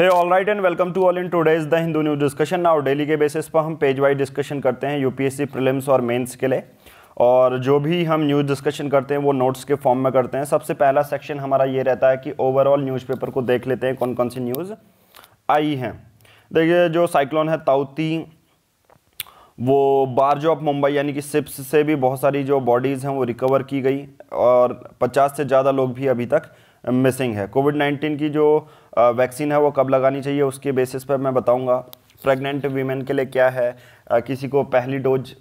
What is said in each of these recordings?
Hey all right and welcome to all in today's the Hindu news discussion now daily के basis पर हम page wise discussion करते हैं UPSC prelims और mains के लिए और जो भी हम न्यूज़ डिस्कशन करते हैं वो नोट्स के फॉर्म में करते हैं सबसे पहला सेक्शन हमारा ये रहता है कि ओवरऑल न्यूज़पेपर को देख लेते हैं कौन कौन सी न्यूज़ आई हैं देखिए जो साइक्लोन है ताउती वो बार्ज ऑफ मुंबई यानी कि सिप्स से भी बहुत सारी जो बॉडीज़ हैं वो रिकवर की गई और पचास से ज़्यादा लोग भी अभी तक मिसिंग है कोविड नाइन्टीन की जो वैक्सीन है वो कब लगानी चाहिए उसके बेसिस पर मैं बताऊँगा प्रेग्नेंट वीमेन के लिए क्या है किसी को पहली डोज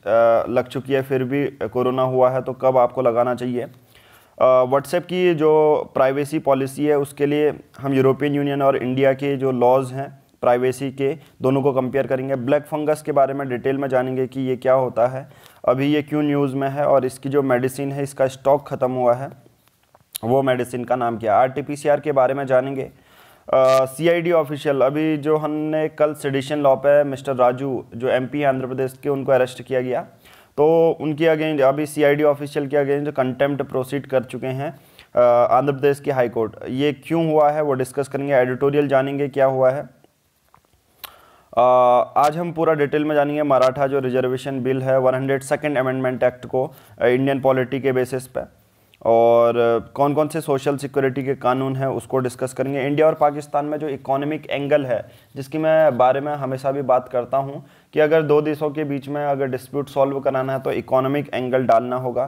लग चुकी है फिर भी कोरोना हुआ है तो कब आपको लगाना चाहिए व्हाट्सएप की जो प्राइवेसी पॉलिसी है उसके लिए हम यूरोपियन यूनियन और इंडिया के जो लॉज हैं प्राइवेसी के दोनों को कंपेयर करेंगे ब्लैक फंगस के बारे में डिटेल में जानेंगे कि ये क्या होता है अभी ये क्यों न्यूज़ में है और इसकी जो मेडिसिन है इसका स्टॉक ख़त्म हुआ है वो मेडिसिन का नाम क्या आर के बारे में जानेंगे सीआईडी uh, ऑफिशियल अभी जो हमने कल सेडिशन लॉ पे मिस्टर राजू जो एमपी है आंध्र प्रदेश के उनको अरेस्ट किया गया तो उनके अगेंस्ट अभी सीआईडी ऑफिशियल के अगेंस्ट कंटेम्प्ट प्रोसीड कर चुके हैं आंध्र प्रदेश की हाई कोर्ट ये क्यों हुआ है वो डिस्कस करेंगे एडिटोरियल जानेंगे क्या हुआ है uh, आज हम पूरा डिटेल में जानेंगे मराठा जो रिजर्वेशन बिल है वन सेकंड अमेंडमेंट एक्ट को इंडियन पॉलिटी के बेसिस पर और कौन कौन से सोशल सिक्योरिटी के कानून हैं उसको डिस्कस करेंगे इंडिया और पाकिस्तान में जो इकोनॉमिक एंगल है जिसकी मैं बारे में हमेशा भी बात करता हूँ कि अगर दो देशों के बीच में अगर डिस्प्यूट सॉल्व कराना है तो इकोनॉमिक एंगल डालना होगा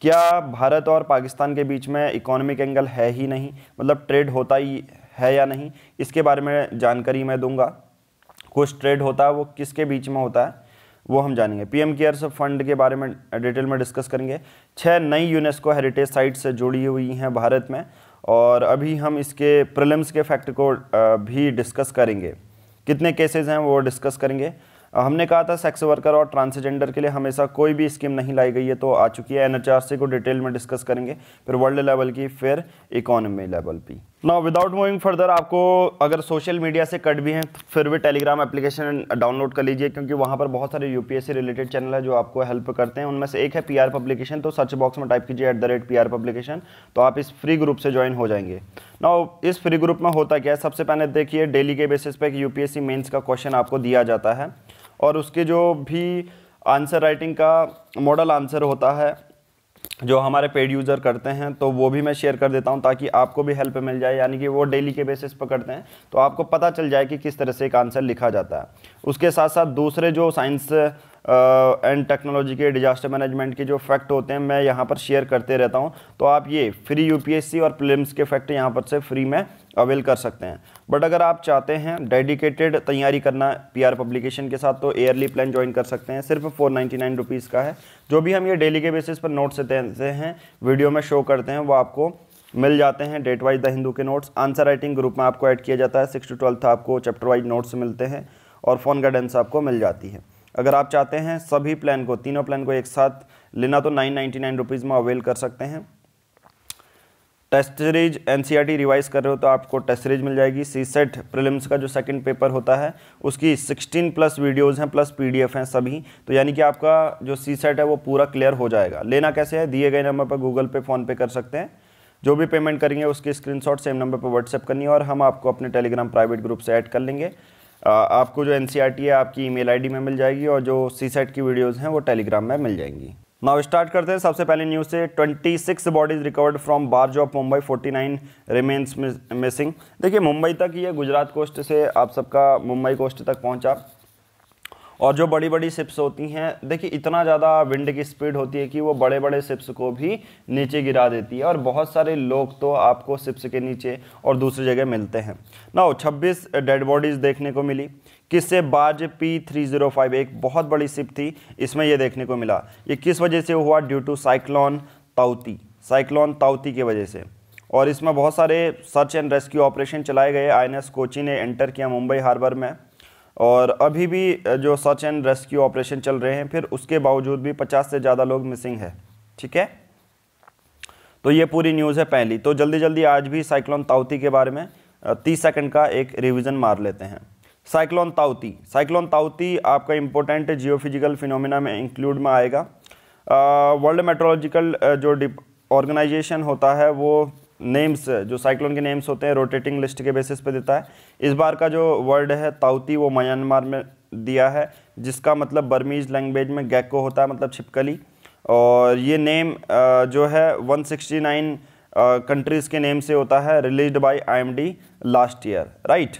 क्या भारत और पाकिस्तान के बीच में इकोनॉमिक एंगल है ही नहीं मतलब ट्रेड होता ही है या नहीं इसके बारे में जानकारी मैं दूंगा कुछ ट्रेड होता है वो किसके बीच में होता है वो हम जानेंगे पीएम केयर्स फंड के बारे में डिटेल में डिस्कस करेंगे छः नई यूनेस्को हेरिटेज साइट से जुड़ी हुई हैं भारत में और अभी हम इसके प्रिलिम्स के फैक्ट को भी डिस्कस करेंगे कितने केसेस हैं वो डिस्कस करेंगे हमने कहा था सेक्स वर्कर और ट्रांसजेंडर के लिए हमेशा कोई भी स्कीम नहीं लाई गई है तो आ चुकी है एनएचआरसी को डिटेल में डिस्कस करेंगे फिर वर्ल्ड लेवल की फिर इकोनॉमी लेवल भी ना विदाउट मूविंग फर्दर आपको अगर सोशल मीडिया से कट भी हैं तो फिर भी टेलीग्राम एप्लीकेशन डाउनलोड कर लीजिए क्योंकि वहाँ पर बहुत सारे सी रिलेटेड चैनल है जो आपको हेल्प करते हैं उनमें से एक है आर पब्लिकेशन तो सर्च बॉक्स में टाइप कीजिए at the rate P publication तो आप इस फ्री ग्रुप से ज्वाइन हो जाएंगे ना इस फ्री ग्रुप में होता क्या है सबसे पहले देखिए डेली के बेसिस पर यू पी मेन्स का क्वेश्चन आपको दिया जाता है और उसके जो भी आंसर राइटिंग का मॉडल आंसर होता है जो हमारे पेड यूज़र करते हैं तो वो भी मैं शेयर कर देता हूँ ताकि आपको भी हेल्प मिल जाए यानी कि वो डेली के बेसिस पर करते हैं तो आपको पता चल जाए कि किस तरह से एक आंसर लिखा जाता है उसके साथ साथ दूसरे जो साइंस एंड टेक्नोलॉजी के डिजास्टर मैनेजमेंट के जो फैक्ट होते हैं मैं यहाँ पर शेयर करते रहता हूँ तो आप ये फ्री यूपीएससी और प्रिलिम्स के फैक्ट यहाँ पर से फ्री में अवेल कर सकते हैं बट अगर आप चाहते हैं डेडिकेटेड तैयारी करना पीआर पब्लिकेशन के साथ तो एयरली प्लान ज्वाइन कर सकते हैं सिर्फ फोर नाइन्टी नाइन रुपीज़ का है जो भी हम ये डेली के बेसिस पर नोट्स देते हैं वीडियो में शो करते हैं वो आपको मिल जाते हैं डेट वाइज द हिंदू के नोट्स आंसर राइटिंग ग्रुप में आपको ऐड किया जाता है सिक्स टू ट्वेल्थ आपको चैप्टर वाइज नोट्स मिलते हैं और फोन गाइडेंस आपको मिल जाती है अगर आप चाहते हैं सभी प्लान को तीनों प्लान को एक साथ लेना तो नाइन नाइन्टी नाइन रुपीज़ में अवेल कर सकते हैं टेस्ट सीरीज एन रिवाइज कर रहे हो तो आपको टेस्ट सीरीज मिल जाएगी सी सेट प्रिलिम्स का जो सेकंड पेपर होता है उसकी 16 प्लस वीडियोस हैं प्लस पीडीएफ हैं सभी तो यानी कि आपका जो सी सेट है वो पूरा क्लियर हो जाएगा लेना कैसे है दिए गए नंबर पर गूगल पे फ़ोन पे कर सकते हैं जो भी पेमेंट करेंगे उसकी स्क्रीनशॉट सेम नंबर पर व्हाट्सएप करनी है और हम आपको अपने टेलीग्राम प्राइवेट ग्रुप से ऐड कर लेंगे आपको जो एन e है आपकी ईमेल आईडी में मिल जाएगी और जो सी की वीडियोज़ हैं वो टेलीग्राम में मिल जाएंगी नाउ स्टार्ट करते हैं सबसे पहले न्यूज़ से 26 six bodies recovered from barge off Mumbai 49 remains missing देखिए मुंबई तक ये गुजरात कोस्ट से आप सबका मुंबई कोस्ट तक पहुंचा और जो बड़ी बड़ी सिप्स होती हैं देखिए इतना ज़्यादा विंड की स्पीड होती है कि वो बड़े बड़े सिप्स को भी नीचे गिरा देती है और बहुत सारे लोग तो आपको सिप्स के नीचे और दूसरी जगह मिलते हैं ना छब्बीस डेड बॉडीज़ देखने को मिली किससे बाज पी थ्री जीरो फाइव एक बहुत बड़ी सिप थी इसमें यह देखने को मिला ये किस वजह से हुआ ड्यू टू साइक्लॉन ताउती साइक्लॉन ताउती की वजह से और इसमें बहुत सारे सर्च एंड रेस्क्यू ऑपरेशन चलाए गए एस कोची ने एंटर किया मुंबई हार्बर में और अभी भी जो सर्च एंड रेस्क्यू ऑपरेशन चल रहे हैं फिर उसके बावजूद भी पचास से ज़्यादा लोग मिसिंग है ठीक है तो ये पूरी न्यूज़ है पहली तो जल्दी जल्दी आज भी साइक्लोन ताउती के बारे में तीस सेकंड का एक रिवीजन मार लेते हैं साइक्लोन ताउती साइक्लोन ताउती आपका इंपॉर्टेंट जियोफिजिकल फिनोमिना में इंक्लूड में आएगा वर्ल्ड मेट्रोलॉजिकल जो ऑर्गेनाइजेशन होता है वो नेम्स uh, जो साइक्लोन के नेम्स होते हैं रोटेटिंग लिस्ट के बेसिस पे देता है इस बार का जो वर्ड है ताउती वो म्यांमार में दिया है जिसका मतलब बर्मीज लैंग्वेज में गैको होता है मतलब छिपकली और ये नेम uh, जो है 169 कंट्रीज़ uh, के नेम से होता है release by IMD last year right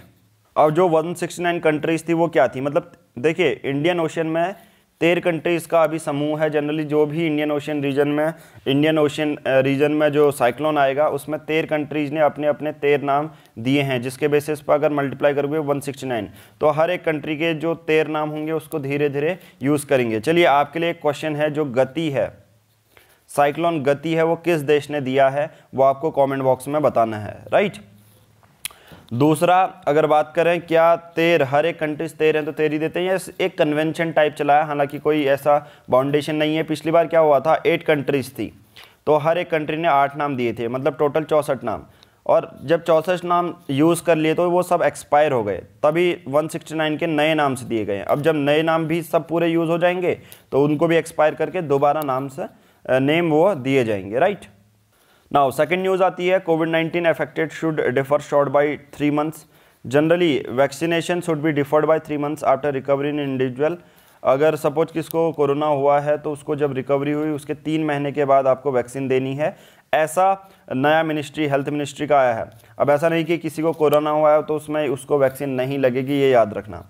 अब जो 169 कंट्रीज़ थी वो क्या थी मतलब देखिए इंडियन ओशन में तेरह कंट्रीज़ का अभी समूह है जनरली जो भी इंडियन ओशियन रीजन में इंडियन ओशियन रीजन में जो साइक्लोन आएगा उसमें तेरह कंट्रीज़ ने अपने अपने तेरह नाम दिए हैं जिसके बेसिस पर अगर मल्टीप्लाई करोगे 169 तो हर एक कंट्री के जो तेरह नाम होंगे उसको धीरे धीरे यूज़ करेंगे चलिए आपके लिए एक क्वेश्चन है जो गति है साइक्लोन गति है वो किस देश ने दिया है वो आपको कॉमेंट बॉक्स में बताना है राइट दूसरा अगर बात करें क्या तेर हर एक कंट्रीज तेर हैं तो तेर ही देते हैं या एक कन्वेंशन टाइप चलाया हालांकि कोई ऐसा बाउंडेशन नहीं है पिछली बार क्या हुआ था एट कंट्रीज थी तो हर एक कंट्री ने आठ नाम दिए थे मतलब टोटल चौंसठ नाम और जब चौंसठ नाम यूज़ कर लिए तो वो सब एक्सपायर हो गए तभी 169 के नए नाम से दिए गए अब जब नए नाम भी सब पूरे यूज़ हो जाएंगे तो उनको भी एक्सपायर करके दोबारा नाम से नेम वो दिए जाएंगे राइट नाउ सेकेंड न्यूज़ आती है Covid nineteen affected should defer short by three months generally vaccination should be deferred by three months after recovery in individual अगर सपोज किसको कोरोना हुआ है तो उसको जब रिकवरी हुई उसके तीन महीने के बाद आपको वैक्सीन देनी है ऐसा नया मिनिस्ट्री हेल्थ मिनिस्ट्री का आया है अब ऐसा नहीं कि किसी को कोरोना हुआ है तो उसमें उसको वैक्सीन नहीं लगेगी ये याद रखना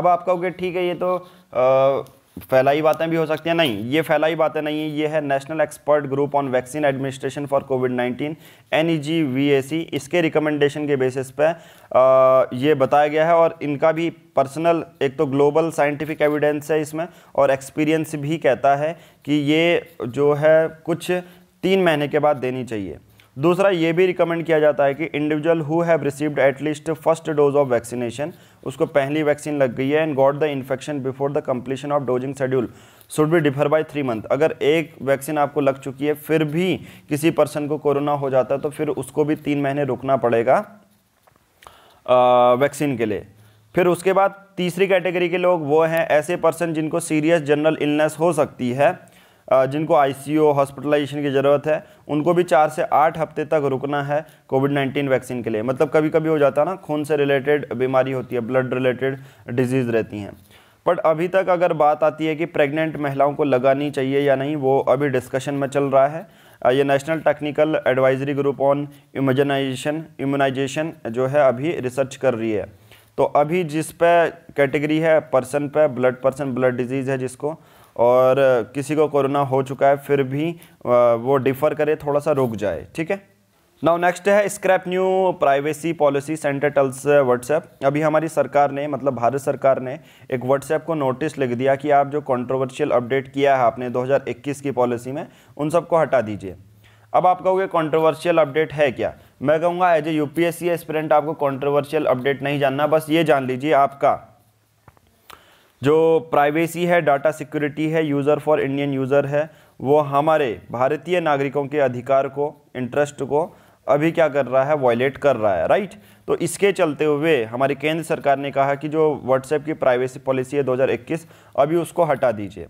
अब आप कहोगे ठीक है ये तो आ, फैलाई बातें भी हो सकती हैं नहीं ये फैलाई बातें नहीं है ये है national expert group on vaccine administration for COVID 19 N E G V A C इसके रिकमेंडेशन के बेसिस पे आ, ये बताया गया है और इनका भी पर्सनल एक तो ग्लोबल साइंटिफिक एविडेंस है इसमें और एक्सपीरियंस भी कहता है कि ये जो है कुछ तीन महीने के बाद देनी चाहिए दूसरा ये भी रिकमेंड किया जाता है कि individual who have received at least first dose of vaccination उसको पहली वैक्सीन लग गई है and got the infection before the completion of dosing schedule should be defer by three month अगर एक वैक्सीन आपको लग चुकी है फिर भी किसी पर्सन को कोरोना हो जाता है तो फिर उसको भी तीन महीने रुकना पड़ेगा वैक्सीन के लिए फिर उसके बाद तीसरी कैटेगरी के लोग वो हैं ऐसे पर्सन जिनको सीरियस जनरल इलनेस हो सकती है जिनको आईसीयू हॉस्पिटलाइजेशन की ज़रूरत है उनको भी चार से आठ हफ्ते तक रुकना है कोविड नाइन्टीन वैक्सीन के लिए मतलब कभी कभी हो जाता है ना खून से रिलेटेड बीमारी होती है ब्लड रिलेटेड डिजीज़ रहती हैं बट अभी तक अगर बात आती है कि प्रेग्नेंट महिलाओं को लगानी चाहिए या नहीं वो अभी डिस्कशन में चल रहा है ये national technical advisory group on immunisation immunisation जो है अभी रिसर्च कर रही है तो अभी जिस पे कैटेगरी है पर्सन पे ब्लड पर्सन ब्लड डिजीज़ है जिसको और किसी को कोरोना हो चुका है फिर भी वो डिफ़र करे थोड़ा सा रुक जाए ठीक है नाउ नेक्स्ट है scrap new privacy policy centre tells WhatsApp अभी हमारी सरकार ने मतलब भारत सरकार ने एक व्हाट्सएप को नोटिस लिख दिया कि आप जो कंट्रोवर्शियल अपडेट किया है आपने 2021 की पॉलिसी में उन सबको हटा दीजिए अब आप कहोगे कंट्रोवर्शियल अपडेट है क्या मैं कहूँगा एज ए यू पी आपको कॉन्ट्रोवर्शियल अपडेट नहीं जानना बस ये जान लीजिए आपका जो प्राइवेसी है डाटा सिक्योरिटी है यूज़र फॉर इंडियन यूज़र है वो हमारे भारतीय नागरिकों के अधिकार को इंटरेस्ट को अभी क्या कर रहा है वॉयलेट कर रहा है राइट तो इसके चलते हुए हमारी केंद्र सरकार ने कहा कि जो व्हाट्सएप की प्राइवेसी पॉलिसी है 2021 अभी उसको हटा दीजिए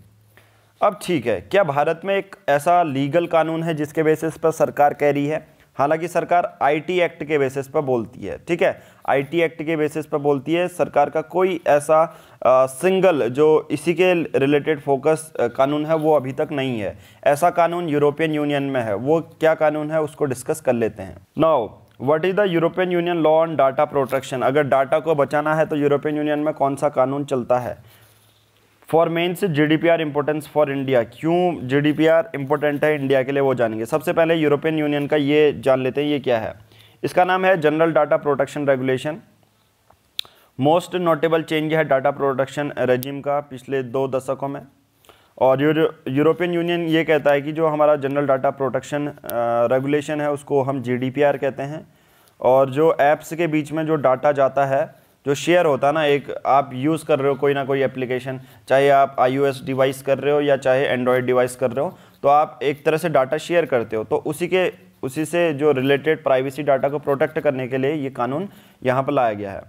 अब ठीक है क्या भारत में एक ऐसा लीगल कानून है जिसके बेसिस पर सरकार कह रही है हालांकि सरकार आईटी एक्ट के बेसिस पर बोलती है ठीक है आईटी एक्ट के बेसिस पर बोलती है सरकार का कोई ऐसा आ, सिंगल जो इसी के रिलेटेड फोकस कानून है वो अभी तक नहीं है ऐसा कानून यूरोपियन यूनियन में है वो क्या कानून है उसको डिस्कस कर लेते हैं now what is the European Union law on data protection अगर डाटा को बचाना है तो यूरोपियन यूनियन में कौन सा कानून चलता है for mains G D P R importance for India क्यों G D P R important है इंडिया के लिए वो जानेंगे सबसे पहले यूरोपियन यूनियन का ये जान लेते हैं ये क्या है इसका नाम है general data protection regulation most notable change है डाटा प्रोटेक्शन रेजिम का पिछले दो दशकों में और यूरोपियन यूनियन ये कहता है कि जो हमारा जनरल डाटा प्रोटेक्शन रेगुलेशन है उसको हम जी कहते हैं और जो ऐप्स के बीच में जो डाटा जाता है जो शेयर होता है ना एक आप यूज़ कर रहे हो कोई ना कोई एप्लीकेशन चाहे आप आईओएस डिवाइस कर रहे हो या चाहे एंड्रॉयड डिवाइस कर रहे हो तो आप एक तरह से डाटा शेयर करते हो तो उसी के उसी से जो रिलेटेड प्राइवेसी डाटा को प्रोटेक्ट करने के लिए ये कानून यहाँ पर लाया गया है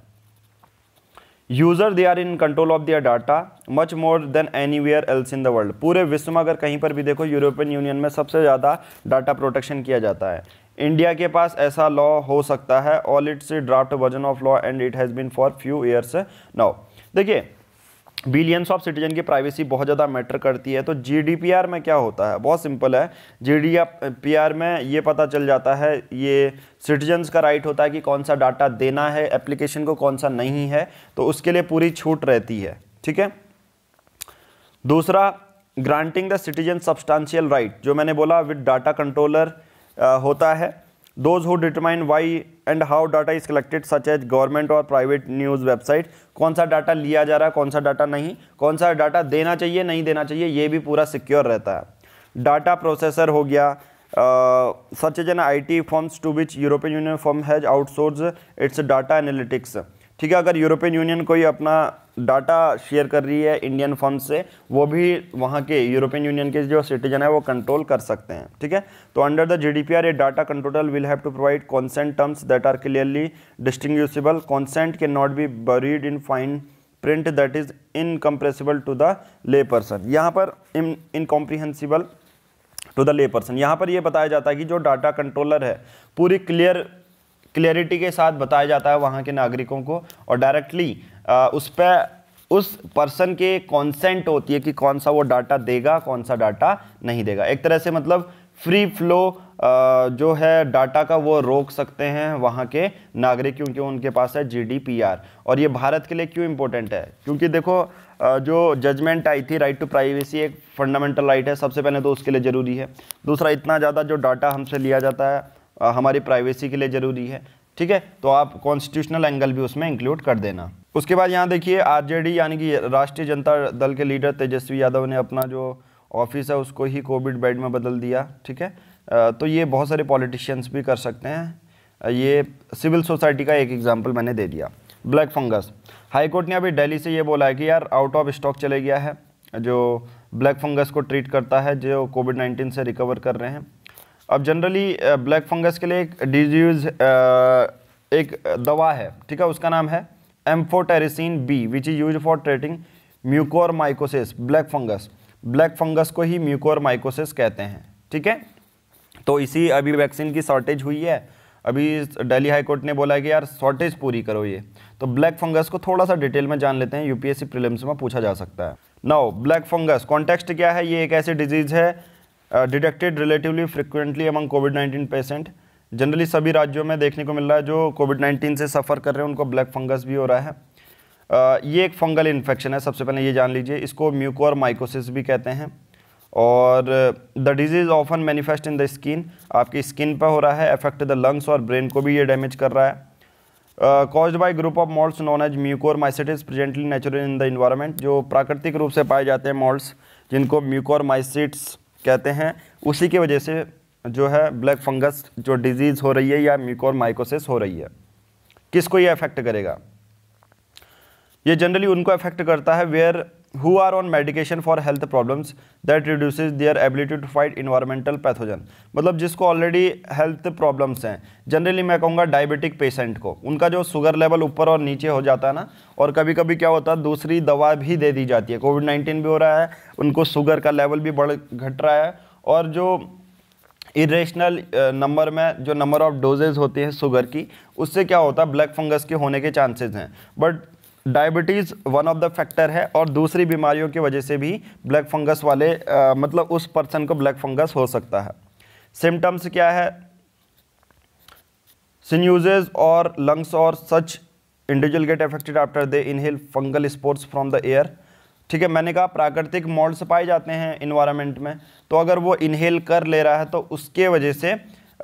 user they are in control of their data much more than anywhere else in the world पूरे विश्व में अगर कहीं पर भी देखो यूरोपियन यूनियन में सबसे ज़्यादा डाटा प्रोटेक्शन किया जाता है इंडिया के पास ऐसा लॉ हो सकता है all its draft version of law and it has been for few years now देखिए बिलियंस ऑफ सिटीजन की प्राइवेसी बहुत ज़्यादा मैटर करती है तो जीडीपीआर में क्या होता है बहुत सिंपल है जीडीपीआर में ये पता चल जाता है ये सिटीजन्स का राइट होता है कि कौन सा डाटा देना है एप्लीकेशन को कौन सा नहीं है तो उसके लिए पूरी छूट रहती है ठीक है दूसरा granting the citizen substantial right जो मैंने बोला विद डाटा कंट्रोलर होता है those who determine why and how data is collected such as government or private news website कौन सा डाटा लिया जा रहा है कौन सा डाटा नहीं कौन सा डाटा देना चाहिए नहीं देना चाहिए ये भी पूरा सिक्योर रहता है डाटा प्रोसेसर हो गया such as an I T firms to which European Union firm has outsource its data analytics ठीक है अगर यूरोपियन यूनियन कोई अपना डाटा शेयर कर रही है इंडियन फंड से वो भी वहाँ के यूरोपियन यूनियन के जो सिटीजन है वो कंट्रोल कर सकते हैं ठीक है तो under the GDPR a data control will have to provide consent terms that are clearly distinguishable consent can not be buried in fine print that is incompressible to the lay person यहाँ पर incomprehensible to the lay person यहाँ पर ये यह बताया जाता है कि जो डाटा कंट्रोलर है पूरी क्लियर क्लियरिटी के साथ बताया जाता है वहाँ के नागरिकों को और डायरेक्टली उस पर उस पर्सन के कॉन्सेंट होती है कि कौन सा वो डाटा देगा कौन सा डाटा नहीं देगा एक तरह से मतलब फ्री फ्लो जो है डाटा का वो रोक सकते हैं वहाँ के नागरिक क्योंकि उनके पास है जीडीपीआर और ये भारत के लिए क्यों इम्पोर्टेंट है क्योंकि देखो जो जजमेंट आई थी राइट टू प्राइवेसी एक फंडामेंटल राइट है सबसे पहले तो उसके लिए ज़रूरी है दूसरा इतना ज़्यादा जो डाटा हमसे लिया जाता है हमारी प्राइवेसी के लिए ज़रूरी है ठीक है तो आप कॉन्स्टिट्यूशनल एंगल भी उसमें इंक्लूड कर देना उसके बाद यहाँ देखिए आरजेडी यानी कि राष्ट्रीय जनता दल के लीडर तेजस्वी यादव ने अपना जो ऑफिस है उसको ही कोविड बेड में बदल दिया ठीक है तो ये बहुत सारे पॉलिटिशियंस भी कर सकते हैं ये सिविल सोसाइटी का एक एग्जाम्पल मैंने दे दिया ब्लैक फंगस हाईकोर्ट ने अभी दिल्ली से ये बोला है कि यार आउट ऑफ स्टॉक चले गया है जो ब्लैक फंगस को ट्रीट करता है जो कोविड नाइन्टीन से रिकवर कर रहे हैं अब जनरली ब्लैक फंगस के लिए एक डिजीज uh, एक दवा है ठीक है उसका नाम है amphotericin B which is use for treating mucormycosis black fungus black fungus को ही म्यूकोर माइकोसिस कहते हैं ठीक है तो इसी अभी वैक्सीन की शॉर्टेज हुई है अभी दिल्ली हाई कोर्ट ने बोला कि यार शॉर्टेज पूरी करो ये तो ब्लैक फंगस को थोड़ा सा डिटेल में जान लेते हैं यूपीएससी प्रीलिम्स में पूछा जा सकता है नाउ ब्लैक फंगस कॉन्टेक्स्ट क्या है ये एक ऐसी डिजीज़ है detected relatively frequently among Covid nineteen patient generally सभी राज्यों में देखने को मिल रहा है जो कोविड नाइन्टीन से सफ़र कर रहे हैं उनको ब्लैक फंगस भी हो रहा है uh, ये एक फंगल इन्फेक्शन है सबसे पहले ये जान लीजिए इसको म्यूकोर माइकोसिस भी कहते हैं और the disease often manifest in the skin आपकी स्किन पर हो रहा है अफेक्ट द लंग्स और ब्रेन को भी ये डैमेज कर रहा है cause by group of moulds known as mucormycetes presently natural in the environment जो प्राकृतिक रूप से पाए जाते हैं मॉल्स जिनको म्यूकोर माइसिट्स कहते हैं उसी की वजह से जो है ब्लैक फंगस जो डिजीज़ हो रही है या म्यूकोर माइकोसिस हो रही है किसको ये अफेक्ट करेगा ये जनरली उनको अफेक्ट करता है where who are on medication for health problems that reduce their ability to fight environmental pathogen मतलब जिसको ऑलरेडी हेल्थ प्रॉब्लम्स हैं जनरली मैं कहूँगा डायबिटिक पेशेंट को उनका जो शुगर लेवल ऊपर और नीचे हो जाता है ना और कभी कभी क्या होता है दूसरी दवा भी दे दी जाती है कोविड नाइन्टीन भी हो रहा है उनको शुगर का लेवल भी बढ़ घट रहा है और जो इरेशनल नंबर में जो नंबर ऑफ डोजेज होती हैं शुगर की उससे क्या होता है ब्लैक फंगस के होने के चांसेज हैं but diabetes one of the factor है और दूसरी बीमारियों की वजह से भी ब्लैक फंगस वाले आ, मतलब उस पर्सन को ब्लैक फंगस हो सकता है सिम्टम्स क्या है सिन्यूजेज और लंग्स और such individual get affected after they inhale fungal spores from the air ठीक है मैंने कहा प्राकृतिक मॉल्स पाए जाते हैं इन्वायरमेंट में तो अगर वो इनहेल कर ले रहा है तो उसके वजह से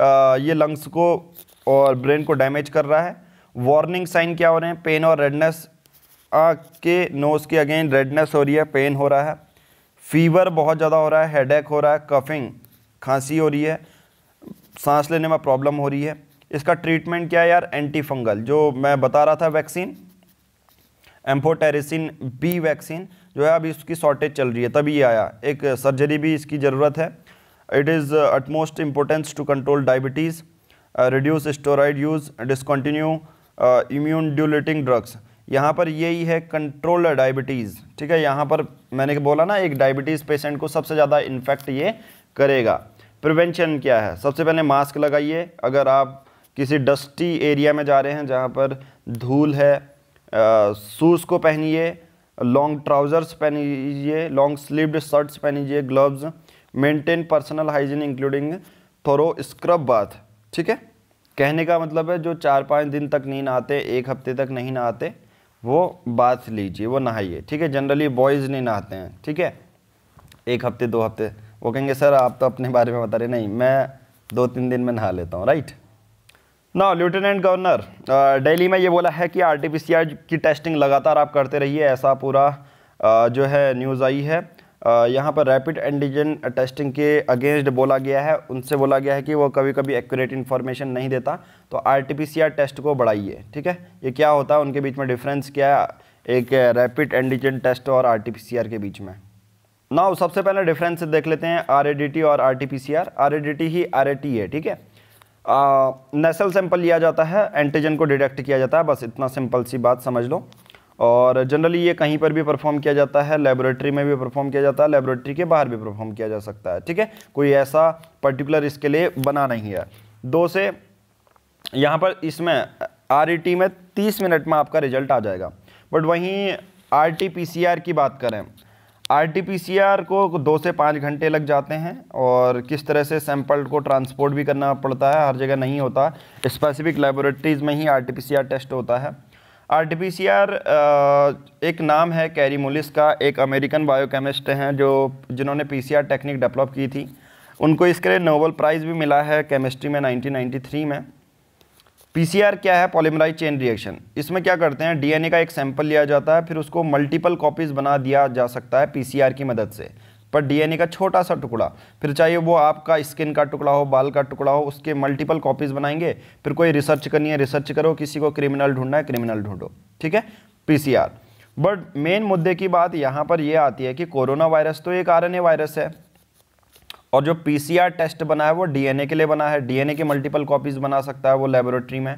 आ, ये लंग्स को और ब्रेन को डैमेज कर रहा है वार्निंग साइन क्या हो रहे हैं पेन और रेडनेस आपके नोज़ के अगेन रेडनेस हो रही है पेन हो रहा है फीवर बहुत ज़्यादा हो रहा है हेडेक हो रहा है कफिंग खांसी हो रही है सांस लेने में प्रॉब्लम हो रही है इसका ट्रीटमेंट क्या है यार एंटी फंगल जो मैं बता रहा था वैक्सीन एम्फोटेरिसिन बी वैक्सीन जो है अभी इसकी शॉर्टेज चल रही है तभी ये आया एक सर्जरी भी इसकी ज़रूरत है it is utmost importance to control diabetes reduce steroid use discontinue immunomodulating drugs यहाँ पर यही है कंट्रोल डायबिटीज़ ठीक है यहाँ पर मैंने बोला ना एक डायबिटीज़ पेशेंट को सबसे ज़्यादा इन्फेक्ट ये करेगा प्रिवेंशन क्या है सबसे पहले मास्क लगाइए अगर आप किसी डस्टी एरिया में जा रहे हैं जहाँ पर धूल है शूज़ को पहनिए लॉन्ग ट्राउज़र्स पहनिए लॉन्ग स्लीव्ड शर्ट्स पहनिए gloves maintain personal hygiene including thorough scrub bath ठीक है कहने का मतलब है जो चार पाँच दिन तक नहीं नहाते एक हफ्ते तक नहीं नहाते वो बात लीजिए वो नहाइए ठीक है जनरली बॉयज़ नहीं नहाते हैं ठीक है एक हफ्ते दो हफ्ते वो कहेंगे सर आप तो अपने बारे में बता रहे नहीं मैं दो तीन दिन में नहा लेता हूँ राइट ना लेफ्टिनेंट गवर्नर डेली में ये बोला है कि आर की टेस्टिंग लगातार आप करते रहिए ऐसा पूरा जो है न्यूज़ आई है यहाँ पर रैपिड एंटीजन टेस्टिंग के अगेंस्ट बोला गया है उनसे बोला गया है कि वो कभी कभी एक्यूरेट इन्फॉर्मेशन नहीं देता तो आर टेस्ट को बढ़ाइए ठीक है ये क्या होता है उनके बीच में डिफरेंस क्या है एक रैपिड एंटीजन टेस्ट और आर के बीच में ना सबसे पहले डिफरेंस देख लेते हैं आर और आर टी ही आर है ठीक है नेसल सैंपल लिया जाता है एंटीजन को डिटेक्ट किया जाता है बस इतना सिंपल सी बात समझ लो और जनरली ये कहीं पर भी परफॉर्म किया जाता है लेबोरेटरी में भी परफॉर्म किया जाता है लेबोरेटरी के बाहर भी परफॉर्म किया जा सकता है ठीक है कोई ऐसा पर्टिकुलर इसके लिए बना नहीं है दो से यहाँ पर इसमें आर e में तीस मिनट में आपका रिजल्ट आ जाएगा बट वहीं आर की बात करें आर टी को दो से पाँच घंटे लग जाते हैं और किस तरह से सैंपल को ट्रांसपोर्ट भी करना पड़ता है हर जगह नहीं होता स्पेसिफिक लेबोरेटरीज़ में ही आर टेस्ट होता है आर एक नाम है कैरी मुलिस का एक अमेरिकन बायोकेमिस्ट हैं जो जिन्होंने पी टेक्निक डेवलप की थी उनको इसके लिए नोबल प्राइज़ भी मिला है केमिस्ट्री में 1993 में पीसीआर क्या है पॉलीमराइज चेन रिएक्शन इसमें क्या करते हैं डीएनए का एक सैंपल लिया जाता है फिर उसको मल्टीपल कॉपीज़ बना दिया जा सकता है आर की मदद से पर डीएनए का छोटा सा टुकड़ा फिर चाहे वो आपका स्किन का टुकड़ा हो बाल का टुकड़ा हो उसके मल्टीपल कॉपीज़ बनाएंगे फिर कोई रिसर्च करनी है रिसर्च करो किसी को क्रिमिनल ढूंढना है क्रिमिनल ढूंढो ठीक है पीसीआर बट मेन मुद्दे की बात यहाँ पर यह आती है कि कोरोना वायरस तो एक आर वायरस है और जो पीसीआर टेस्ट बना है वो डीएनए के लिए बना है डीएनए के मल्टीपल कॉपीज़ बना सकता है वो लेबोरेटरी में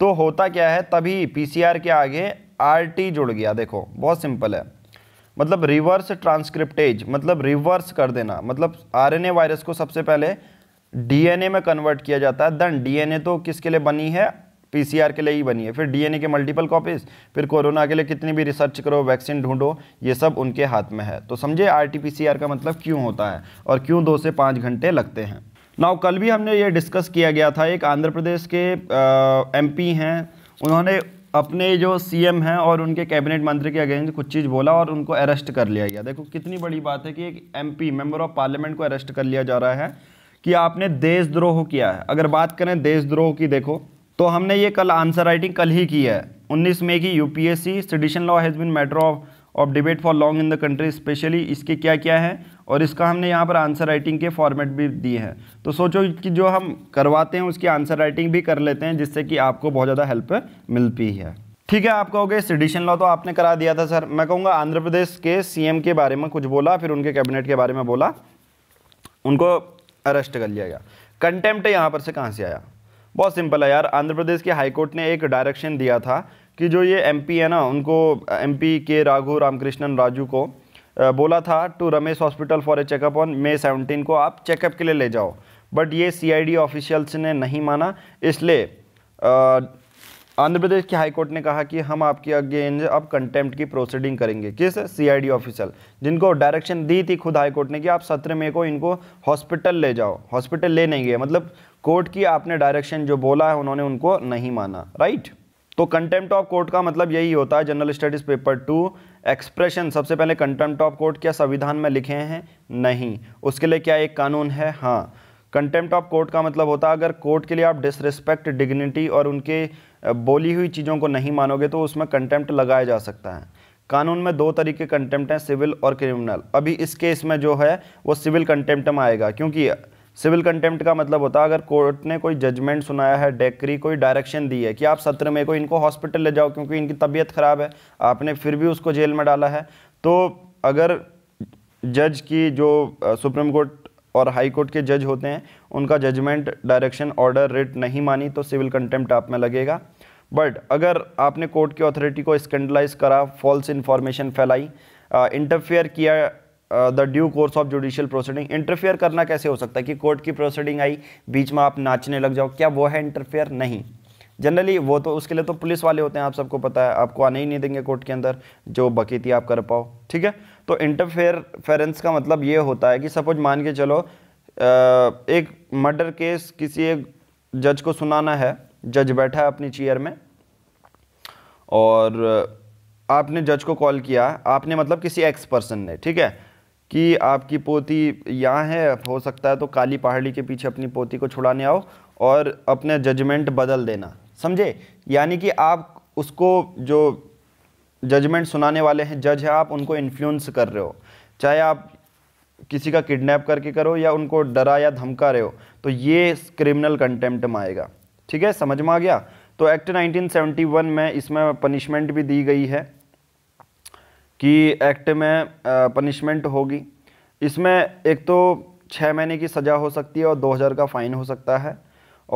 तो होता क्या है तभी पीसीआर के आगे आरटी जुड़ गया देखो बहुत सिंपल है मतलब रिवर्स ट्रांसक्रिप्टेज मतलब रिवर्स कर देना मतलब आरएनए वायरस को सबसे पहले डीएनए में कन्वर्ट किया जाता है देन डीएनए तो किसके लिए बनी है पीसीआर के लिए ही बनी है फिर डीएनए के मल्टीपल कॉपीज फिर कोरोना के लिए कितनी भी रिसर्च करो वैक्सीन ढूंढो ये सब उनके हाथ में है तो समझे आर का मतलब क्यों होता है और क्यों दो से पाँच घंटे लगते हैं नाउ कल भी हमने ये डिस्कस किया गया था एक आंध्र प्रदेश के एम हैं उन्होंने अपने जो सीएम हैं और उनके कैबिनेट मंत्री के अगेंस्ट कुछ चीज़ बोला और उनको अरेस्ट कर लिया गया देखो कितनी बड़ी बात है कि एक एमपी मेंबर ऑफ पार्लियामेंट को अरेस्ट कर लिया जा रहा है कि आपने देशद्रोह किया है अगर बात करें देशद्रोह की देखो तो हमने ये कल आंसर राइटिंग कल ही की है उन्नीस मई की U P law has been matter of of debate for long in the country specially इसके क्या क्या है और इसका हमने यहाँ पर आंसर राइटिंग के फॉर्मेट भी दिए हैं तो सोचो कि जो हम करवाते हैं उसकी आंसर राइटिंग भी कर लेते हैं जिससे कि आपको बहुत ज़्यादा हेल्प मिलती है ठीक है आप कहोगे सिडिशन लॉ तो आपने करा दिया था सर मैं कहूँगा आंध्र प्रदेश के सी के बारे में कुछ बोला फिर उनके कैबिनेट के बारे में बोला उनको अरेस्ट कर लिया गया कंटेम्प्ट यहाँ पर से कहाँ से आया बहुत सिंपल है यार आंध्र प्रदेश के हाईकोर्ट ने एक डायरेक्शन दिया था कि जो ये एमपी है ना उनको एमपी के राघु रामकृष्णन राजू को बोला था to Ramesh hospital for a checkup on May seventeen को आप चेकअप के लिए ले जाओ बट ये सीआईडी ऑफिशियल्स ने नहीं माना इसलिए आंध्र प्रदेश की हाईकोर्ट ने कहा कि हम आपके अगेंज अब कंटेम्प्ट की प्रोसीडिंग करेंगे किस सीआईडी ऑफिसर जिनको डायरेक्शन दी थी खुद हाईकोर्ट ने कि आप सत्रह मई को इनको हॉस्पिटल ले जाओ हॉस्पिटल ले नहीं गए मतलब कोर्ट की आपने डायरेक्शन जो बोला है उन्होंने उनको नहीं माना राइट तो कंटेम्प्ट ऑफ कोर्ट का मतलब यही होता है general studies paper two expression सबसे पहले कंटेम्प्ट ऑफ कोर्ट क्या संविधान में लिखे हैं नहीं उसके लिए क्या एक कानून है हाँ कंटेम्प्ट ऑफ कोर्ट का मतलब होता है अगर कोर्ट के लिए आप डिसरिस्पेक्ट डिग्निटी और उनके बोली हुई चीज़ों को नहीं मानोगे तो उसमें कंटेम्प्ट लगाया जा सकता है कानून में दो तरीके कंटेम्प्ट हैं सिविल और क्रिमिनल अभी इस केस में जो है वो सिविल कंटेम्प्ट में आएगा क्योंकि सिविल कंटेम्प्ट का मतलब होता है अगर कोर्ट ने कोई जजमेंट सुनाया है डेकरी कोई डायरेक्शन दी है कि आप सत्र में को इनको हॉस्पिटल ले जाओ क्योंकि इनकी तबीयत ख़राब है आपने फिर भी उसको जेल में डाला है तो अगर जज की जो सुप्रीम कोर्ट और हाई कोर्ट के जज होते हैं उनका जजमेंट डायरेक्शन ऑर्डर रिट नहीं मानी तो सिविल कंटेम्प्ट आप में लगेगा बट अगर आपने कोर्ट की अथॉरिटी को स्कैंडलाइज करा फॉल्स इन्फॉर्मेशन फैलाई इंटरफेयर किया the due course of judicial proceeding interfere करना कैसे हो सकता है कि कोर्ट की प्रोसीडिंग आई बीच में आप नाचने लग जाओ क्या वो है इंटरफेयर नहीं जनरली वो तो उसके लिए तो पुलिस वाले होते हैं आप सबको पता है आपको आने ही नहीं देंगे कोर्ट के अंदर जो बकीती आप कर पाओ ठीक है तो इंटरफेयर फेरेंस का मतलब ये होता है कि सपोज मान के चलो uh, एक मर्डर केस किसी एक जज को सुनाना है जज बैठा है अपनी चेयर में और आपने जज को कॉल किया आपने मतलब किसी एक्स पर्सन ने ठीक है कि आपकी पोती यहाँ है हो सकता है तो काली पहाड़ी के पीछे अपनी पोती को छुड़ाने आओ और अपने जजमेंट बदल देना समझे यानी कि आप उसको जो जजमेंट सुनाने वाले हैं जज है आप उनको इन्फ्लुएंस कर रहे हो चाहे आप किसी का किडनैप करके करो या उनको डरा या धमका रहे हो तो ये क्रिमिनल कंटेम्प्ट में आएगा ठीक है समझ में आ गया तो एक्ट 1971 में इसमें पनिशमेंट भी दी गई है कि एक्ट में पनिशमेंट होगी इसमें एक तो छः महीने की सज़ा हो सकती है और 2000 का फ़ाइन हो सकता है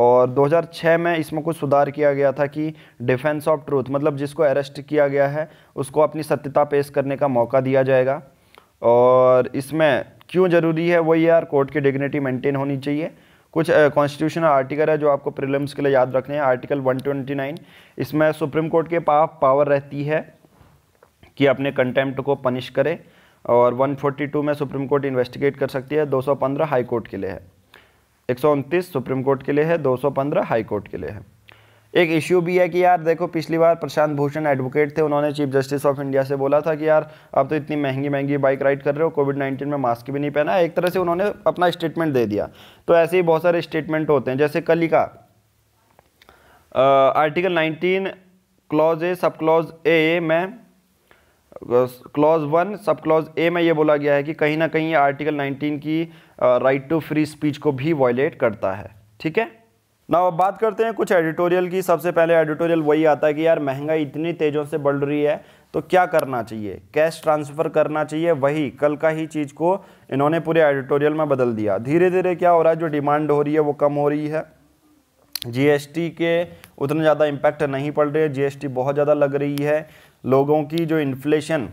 और 2006 में इसमें कुछ सुधार किया गया था कि डिफेंस ऑफ ट्रूथ मतलब जिसको अरेस्ट किया गया है उसको अपनी सत्यता पेश करने का मौका दिया जाएगा और इसमें क्यों ज़रूरी है वही यार कोर्ट की डिग्निटी मेंटेन होनी चाहिए कुछ कॉन्स्टिट्यूशनल आर्टिकल है जो आपको प्रिलिम्स के लिए याद रखने हैं आर्टिकल 129 इसमें सुप्रीम कोर्ट के पाप पावर रहती है कि अपने कंटेम्प्ट को पनिश करे और 142 में सुप्रीम कोर्ट इन्वेस्टिगेट कर सकती है 215 हाई कोर्ट के लिए है एक सुप्रीम कोर्ट के लिए है 215 हाई कोर्ट के लिए है एक इश्यू भी है कि यार देखो पिछली बार प्रशांत भूषण एडवोकेट थे उन्होंने चीफ जस्टिस ऑफ इंडिया से बोला था कि यार आप तो इतनी महंगी महंगी बाइक राइड कर रहे हो कोविड नाइन्टीन में मास्क भी नहीं पहना एक तरह से उन्होंने अपना स्टेटमेंट दे दिया तो ऐसे ही बहुत सारे स्टेटमेंट होते हैं जैसे कल ही का आर्टिकल नाइनटीन क्लॉज ए सब क्लॉज ए में clause one sub clause A में ये बोला गया है कि कहीं ना कहीं ये आर्टिकल 19 की राइट टू फ्री स्पीच को भी वॉयलेट करता है ठीक है ना अब बात करते हैं कुछ एडिटोरियल की सबसे पहले एडिटोरियल वही आता है कि यार महंगाई इतनी तेज़ों से बढ़ रही है तो क्या करना चाहिए कैश ट्रांसफ़र करना चाहिए वही कल का ही चीज़ को इन्होंने पूरे एडिटोरियल में बदल दिया धीरे धीरे क्या हो रहा है जो डिमांड हो रही है वो कम हो रही है जीएसटी के उतने ज़्यादा इम्पैक्ट नहीं पड़ रहे जीएसटी बहुत ज़्यादा लग रही है लोगों की जो इन्फ्लेशन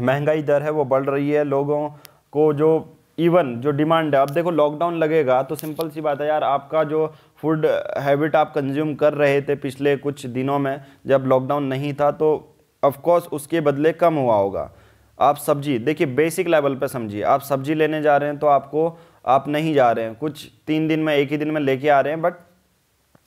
महंगाई दर है वो बढ़ रही है लोगों को जो इवन जो डिमांड है अब देखो लॉकडाउन लगेगा तो सिंपल सी बात है यार आपका जो फूड हैबिट आप कंज्यूम कर रहे थे पिछले कुछ दिनों में जब लॉकडाउन नहीं था तो कोर्स उसके बदले कम हुआ होगा आप सब्जी देखिए बेसिक लेवल पे समझिए आप सब्जी लेने जा रहे हैं तो आपको आप नहीं जा रहे हैं कुछ तीन दिन में एक ही दिन में लेके आ रहे हैं बट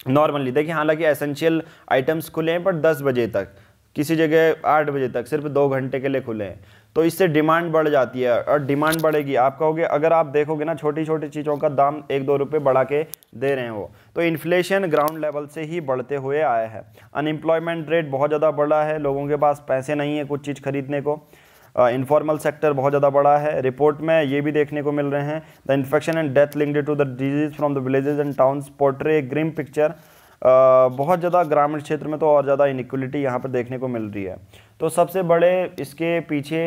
नॉर्मली देखिए हालांकि एसेंशियल आइटम्स खुले हैं बट दस बजे तक किसी जगह आठ बजे तक सिर्फ दो घंटे के लिए खुले हैं तो इससे डिमांड बढ़ जाती है और डिमांड बढ़ेगी आप कहोगे अगर आप देखोगे ना छोटी छोटी चीज़ों का दाम एक दो रुपये बढ़ा के दे रहे हैं वो तो इन्फ्लेशन ग्राउंड लेवल से ही बढ़ते हुए आया है अनएम्प्लॉयमेंट रेट बहुत ज़्यादा बढ़ा है लोगों के पास पैसे नहीं है कुछ चीज़ खरीदने को इनफॉर्मल सेक्टर बहुत ज़्यादा बड़ा है रिपोर्ट में ये भी देखने को मिल रहे हैं the infection and death linked to the disease from the villages and towns portray grim picture बहुत ज़्यादा ग्रामीण क्षेत्र में तो और ज़्यादा इनिक्वलिटी यहाँ पर देखने को मिल रही है तो सबसे बड़े इसके पीछे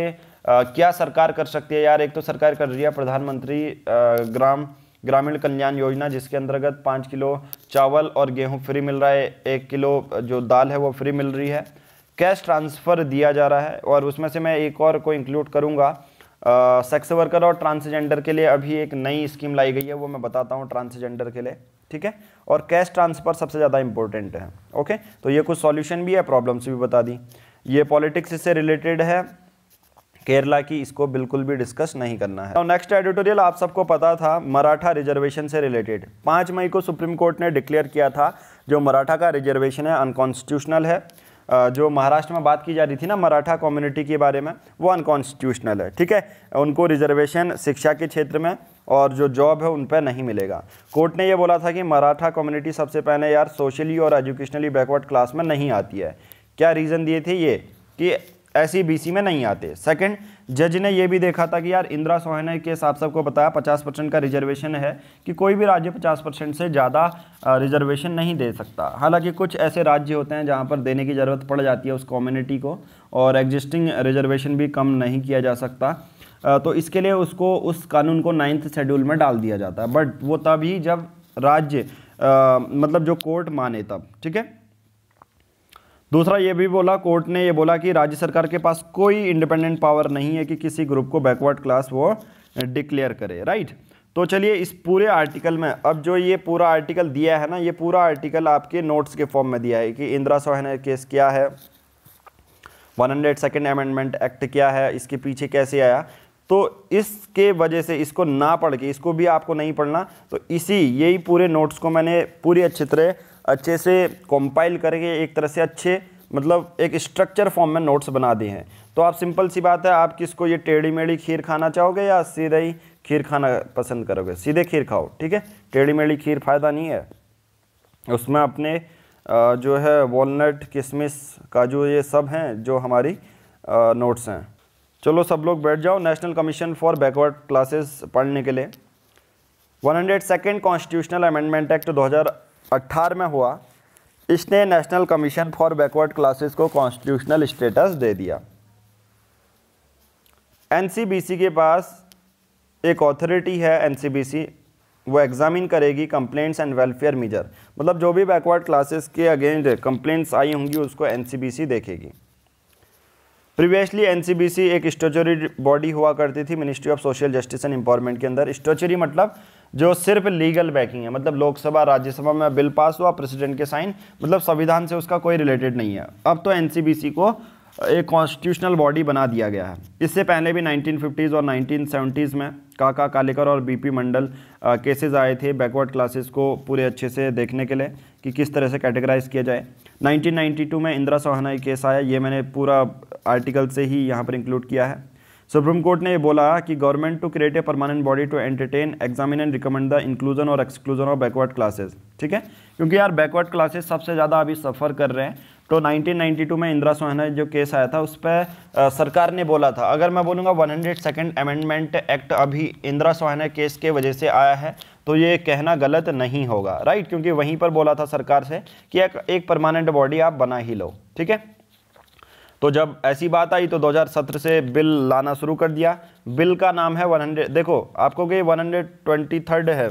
आ, क्या सरकार कर सकती है यार एक तो सरकार कर रही है प्रधानमंत्री ग्राम ग्रामीण कल्याण योजना जिसके अंतर्गत पाँच किलो चावल और गेहूँ फ्री मिल रहा है एक किलो जो दाल है वो फ्री मिल रही है कैश ट्रांसफ़र दिया जा रहा है और उसमें से मैं एक और को इंक्लूड करूँगा सेक्स वर्कर और ट्रांसजेंडर के लिए अभी एक नई स्कीम लाई गई है वो मैं बताता हूँ ट्रांसजेंडर के लिए ठीक है और कैश ट्रांसफ़र सबसे ज़्यादा इंपॉर्टेंट है ओके तो ये कुछ सॉल्यूशन भी है प्रॉब्लम्स भी बता दी ये पॉलिटिक्स इससे रिलेटेड है केरला की इसको बिल्कुल भी डिस्कस नहीं करना है नेक्स्ट एडिटोरियल आप सबको पता था मराठा रिजर्वेशन से रिलेटेड पाँच मई को सुप्रीम कोर्ट ने डिक्लेयर किया था जो मराठा का रिजर्वेशन है अनकॉन्स्टिट्यूशनल है जो महाराष्ट्र में बात की जा रही थी ना मराठा कम्युनिटी के बारे में वो अनकॉन्स्टिट्यूशनल है ठीक है उनको रिजर्वेशन शिक्षा के क्षेत्र में और जो जॉब है उन पर नहीं मिलेगा कोर्ट ने यह बोला था कि मराठा कम्युनिटी सबसे पहले यार सोशली और एजुकेशनली बैकवर्ड क्लास में नहीं आती है क्या रीज़न दिए थे ये कि ऐसी बी e में नहीं आते सेकंड जज ने यह भी देखा था कि यार इंदिरा सोहन के साहब सबको बताया पचास परसेंट का रिजर्वेशन है कि कोई भी राज्य पचास परसेंट से ज़्यादा रिजर्वेशन नहीं दे सकता हालांकि कुछ ऐसे राज्य होते हैं जहां पर देने की ज़रूरत पड़ जाती है उस कम्युनिटी को और एग्जिस्टिंग रिजर्वेशन भी कम नहीं किया जा सकता तो इसके लिए उसको उस कानून को नाइन्थ शेड्यूल में डाल दिया जाता है बट वो तभी जब राज्य मतलब जो कोर्ट माने तब ठीक है दूसरा ये भी बोला कोर्ट ने ये बोला कि राज्य सरकार के पास कोई इंडिपेंडेंट पावर नहीं है कि किसी ग्रुप को बैकवर्ड क्लास वो डिक्लेयर करे राइट तो चलिए इस पूरे आर्टिकल में अब जो ये पूरा आर्टिकल दिया है ना ये पूरा आर्टिकल आपके नोट्स के फॉर्म में दिया है कि इंदिरा सोहन केस क्या है one hundred second amendment act क्या है इसके पीछे कैसे आया तो इसके वजह से इसको ना पढ़ के इसको भी आपको नहीं पढ़ना तो इसी यही पूरे नोट्स को मैंने पूरी अच्छी तरह अच्छे से कंपाइल करके एक तरह से अच्छे मतलब एक स्ट्रक्चर फॉर्म में नोट्स बना दिए हैं तो आप सिंपल सी बात है आप किसको ये टेढ़ी मेढ़ी खीर खाना चाहोगे या सीधे ही खीर खाना पसंद करोगे सीधे खीर खाओ ठीक है टेढ़ी मेढ़ी खीर फ़ायदा नहीं है उसमें अपने जो है वॉलनट किशमिश काजू ये सब हैं जो हमारी नोट्स हैं चलो सब लोग बैठ जाओ national commission for backward classes पढ़ने के लिए सेकेंड कॉन्स्टिट्यूशनल अमेंडमेंट एक्ट 2018 में हुआ इसने national commission for backward classes को कॉन्स्टिट्यूशनल स्टेटस दे दिया एनसीबीसी के पास एक अथॉरिटी है एनसीबीसी वो एग्जामिन करेगी कंप्लेंट्स एंड वेलफेयर मीजर मतलब जो भी बैकवर्ड क्लासेस के अगेंस्ट कंप्लेंट्स आई होंगी उसको एनसीबीसी देखेगी प्रीवियसली एनसीबीसी एक स्टोचरी बॉडी हुआ करती थी ministry of social justice and empowerment के अंदर स्टोचरी मतलब जो सिर्फ लीगल बैकिंग है मतलब लोकसभा राज्यसभा में बिल पास हुआ प्रेसिडेंट के साइन मतलब संविधान से उसका कोई रिलेटेड नहीं है अब तो एन को एक कॉन्स्टिट्यूशनल बॉडी बना दिया गया है इससे पहले भी 1950s और 1970s में काका कालेकर और बीपी मंडल केसेस आए थे बैकवर्ड क्लासेस को पूरे अच्छे से देखने के लिए कि किस तरह से कैटेगराइज किया जाए 1992 में इंदिरा सोहना केस आया ये मैंने पूरा आर्टिकल से ही यहाँ पर इंक्लूड किया है सुप्रीम कोर्ट ने ये बोला कि government to create a permanent body to entertain examine and recommend the inclusion और एक्सक्लूजन ऑफ बैकवर्ड क्लासेस ठीक है क्योंकि यार बैकवर्ड क्लासेस सबसे ज़्यादा अभी सफ़र कर रहे हैं तो 1992 में इंदिरा सोहना जो केस आया था उस पर सरकार ने बोला था अगर मैं बोलूँगा one hundred second amendment act अभी इंदिरा सोहना केस के वजह से आया है तो ये कहना गलत नहीं होगा राइट क्योंकि वहीं पर बोला था सरकार से कि एक, एक परमानेंट बॉडी आप बना ही लो ठीक है तो जब ऐसी बात आई तो 2017 से बिल लाना शुरू कर दिया बिल का नाम है 100 देखो आपको कि हंड्रेड है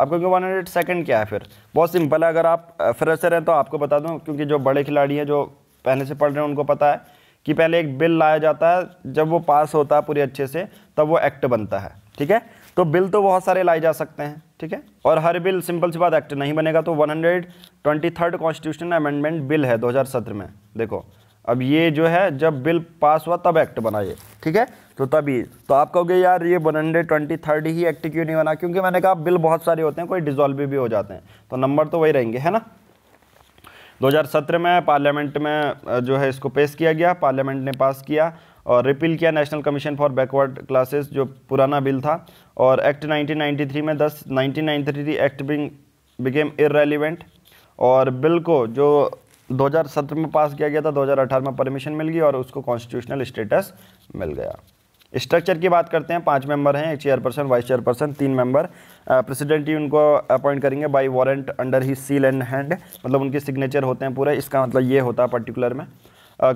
आप क्योंकि वन हंड्रेड सेकेंड क्या है फिर बहुत सिंपल है अगर आप फ्रेशर हैं तो आपको बता दूँ क्योंकि जो बड़े खिलाड़ी हैं जो पहले से पढ़ रहे हैं उनको पता है कि पहले एक बिल लाया जाता है जब वो पास होता है पूरे अच्छे से तब वो एक्ट बनता है ठीक है तो बिल तो बहुत सारे लाए जा सकते हैं ठीक है और हर बिल सिंपल सी बात एक्ट नहीं बनेगा तो one hundred twenty third constitution amendment bill है दो हज़ार सत्रह में देखो अब ये जो है जब बिल पास हुआ तब एक्ट बना ये ठीक है तो तभी तो आप कहोगे यार ये वन हंड्रेड ट्वेंटी थर्ड ही एक्ट क्यों नहीं बना क्योंकि मैंने कहा बिल बहुत सारे होते हैं कोई डिजॉल्व भी हो जाते हैं तो नंबर तो वही रहेंगे है ना 2017 में पार्लियामेंट में जो है इसको पेश किया गया पार्लियामेंट ने पास किया और रिपील किया national commission for backward classes जो पुराना बिल था और एक्ट 1993 में 10 1993 एक्ट बिंग बिकेम इरेलीवेंट और बिल को जो 2017 में पास किया गया था 2018 में परमिशन मिल गई और उसको कॉन्स्टिट्यूशनल स्टेटस मिल गया स्ट्रक्चर की बात करते हैं पांच मेंबर हैं एक चेयरपर्सन वाइस चेयरपर्सन तीन मेंबर प्रेसिडेंट ही उनको अपॉइंट करेंगे by warrant under his seal and hand मतलब उनके सिग्नेचर होते हैं पूरे इसका मतलब ये होता है पर्टिकुलर में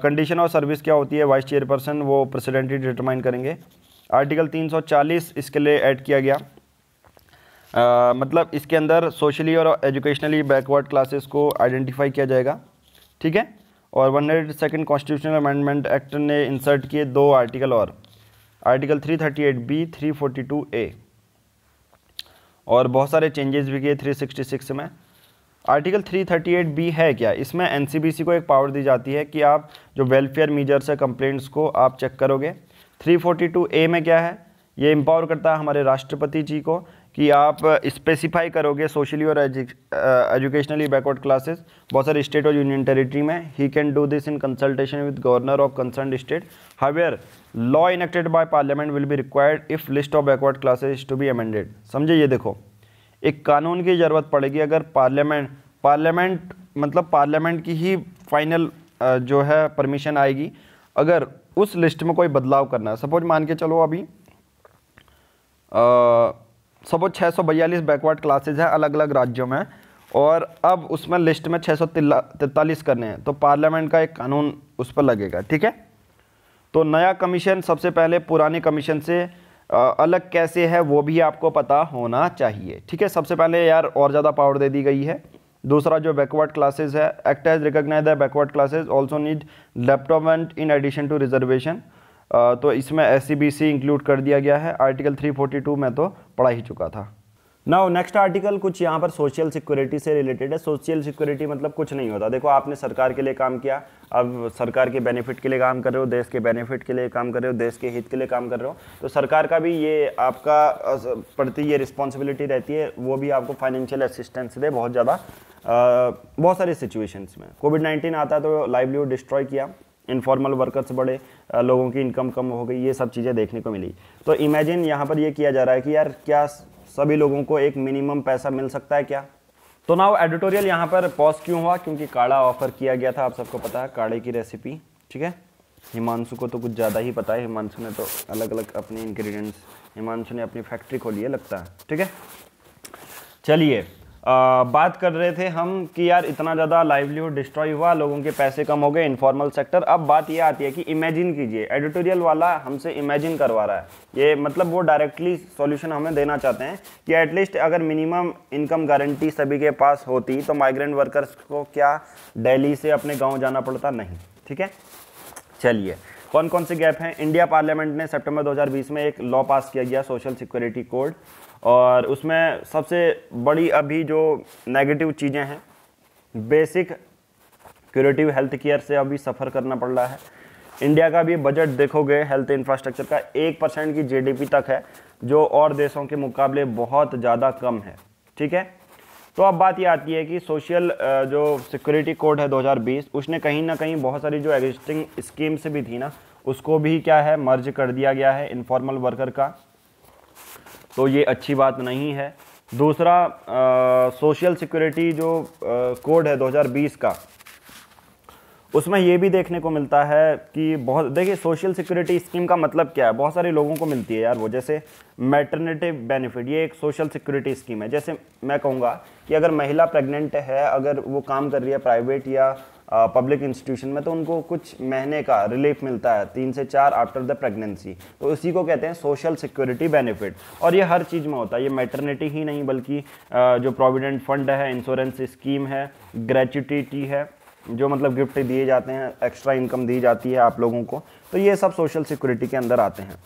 कंडीशन और सर्विस क्या होती है वाइस चेयरपर्सन वो प्रेसिडेंट ही डिटरमाइन करेंगे आर्टिकल 340 इसके लिए ऐड किया गया आ, मतलब इसके अंदर सोशली और एजुकेशनली बैकवर्ड क्लासेस को आइडेंटिफाई किया जाएगा ठीक है और one hundred second constitutional amendment act ने इंसर्ट किए दो आर्टिकल और article three thirty eight B three forty two A और बहुत सारे चेंजेस भी किए थ्री सिक्सटी सिक्स में आर्टिकल 338 बी है क्या इसमें एनसीबीसी को एक पावर दी जाती है कि आप जो वेलफेयर मीजर्स है कंप्लेंट्स को आप चेक करोगे 342 ए में क्या है ये एम्पावर करता है हमारे राष्ट्रपति जी को कि आप स्पेसिफाई करोगे सोशली और एजुकेशनली बैकवर्ड क्लासेस बहुत सारे स्टेट और यूनियन टेरिटरी में he can do this in consultation with governor of concern state however law enacted by parliament will be required if list of backward classes to be amended समझे ये देखो एक कानून की ज़रूरत पड़ेगी अगर पार्लियामेंट पार्लियामेंट मतलब पार्लियामेंट की ही फाइनल जो है परमिशन आएगी अगर उस लिस्ट में कोई बदलाव करना है सपोज मान के चलो अभी आ, सपोज छः सौ बयालीस बैकवर्ड क्लासेज हैं अलग अलग राज्यों में और अब उसमें लिस्ट में छः सौ तैतालीस करने हैं तो पार्लियामेंट का एक कानून उस पर लगेगा ठीक है तो नया कमीशन सबसे पहले पुराने कमीशन से अलग कैसे है वो भी आपको पता होना चाहिए ठीक है सबसे पहले यार और ज़्यादा पावर दे दी गई है दूसरा जो बैकवर्ड क्लासेज है एक्ट एज रिकोगनाइज है backward classes also need and in addition to reservation तो इसमें एस इंक्लूड कर दिया गया है आर्टिकल 342 में तो पढ़ा ही चुका था नाउ नेक्स्ट आर्टिकल कुछ यहाँ पर सोशल सिक्योरिटी से रिलेटेड है सोशल सिक्योरिटी मतलब कुछ नहीं होता देखो आपने सरकार के लिए काम किया अब सरकार के बेनिफिट के लिए काम कर रहे हो देश के बेनिफिट के लिए काम कर रहे हो देश के हित के लिए काम कर रहे हो तो सरकार का भी ये आपका प्रति ये रिस्पॉन्सिबिलिटी रहती है वो भी आपको फाइनेंशियल असिस्टेंस दे बहुत ज़्यादा बहुत सारे सिचुएशंस में कोविड नाइन्टीन आता है तो लाइवलीहुड डिस्ट्रॉय किया इनफॉर्मल वर्कर्स बढ़े लोगों की इनकम कम हो गई ये सब चीज़ें देखने को मिली तो इमेजिन यहाँ पर ये किया जा रहा है कि यार क्या सभी लोगों को एक मिनिमम पैसा मिल सकता है क्या तो ना एडिटोरियल यहाँ पर पॉज क्यों हुआ क्योंकि काढ़ा ऑफर किया गया था आप सबको पता है काढ़े की रेसिपी ठीक है हिमांशु को तो कुछ ज़्यादा ही पता है हिमांशु ने तो अलग अलग अपने इंग्रेडिएंट्स हिमांशु ने अपनी फैक्ट्री खोली है लगता है ठीक है चलिए आ, बात कर रहे थे हम कि यार इतना ज़्यादा लाइवलीहुड डिस्ट्रॉय हुआ लोगों के पैसे कम हो गए इनफॉर्मल सेक्टर अब बात ये आती है कि इमेजिन कीजिए एडिटोरियल वाला हमसे इमेजिन करवा रहा है ये मतलब वो डायरेक्टली सॉल्यूशन हमें देना चाहते हैं कि एटलीस्ट अगर मिनिमम इनकम गारंटी सभी के पास होती तो माइग्रेंट वर्कर्स को क्या डेली से अपने गाँव जाना पड़ता नहीं ठीक है चलिए कौन कौन से गैप हैं इंडिया पार्लियामेंट ने सितंबर 2020 में एक लॉ पास किया गया सोशल सिक्योरिटी कोड और उसमें सबसे बड़ी अभी जो नेगेटिव चीज़ें हैं बेसिक क्यूरेटिव हेल्थ केयर से अभी सफ़र करना पड़ रहा है इंडिया का भी बजट देखोगे हेल्थ इंफ्रास्ट्रक्चर का एक परसेंट की जीडीपी तक है जो और देशों के मुकाबले बहुत ज़्यादा कम है ठीक है तो अब बात ये आती है कि सोशल जो सिक्योरिटी कोड है 2020 उसने कहीं ना कहीं बहुत सारी जो एग्जिस्टिंग स्कीम्स भी थी ना उसको भी क्या है मर्ज कर दिया गया है इनफॉर्मल वर्कर का तो ये अच्छी बात नहीं है दूसरा सोशल सिक्योरिटी जो आ, कोड है 2020 का उसमें ये भी देखने को मिलता है कि बहुत देखिए सोशल सिक्योरिटी स्कीम का मतलब क्या है बहुत सारे लोगों को मिलती है यार वो जैसे मैटरनिटी बेनिफिट ये एक सोशल सिक्योरिटी स्कीम है जैसे मैं कहूँगा कि अगर महिला प्रेग्नेंट है अगर वो काम कर रही है प्राइवेट या पब्लिक इंस्टीट्यूशन में तो उनको कुछ महीने का रिलीफ मिलता है तीन से चार आफ्टर द प्रेगनेंसी तो इसी को कहते हैं सोशल सिक्योरिटी बेनिफिट और ये हर चीज़ में होता है ये मैटरनिटी ही नहीं बल्कि जो प्रोविडेंट फंड है इंश्योरेंस स्कीम है ग्रेचुटी है जो मतलब गिफ्ट दिए जाते हैं एक्स्ट्रा इनकम दी जाती है आप लोगों को तो ये सब सोशल सिक्योरिटी के अंदर आते हैं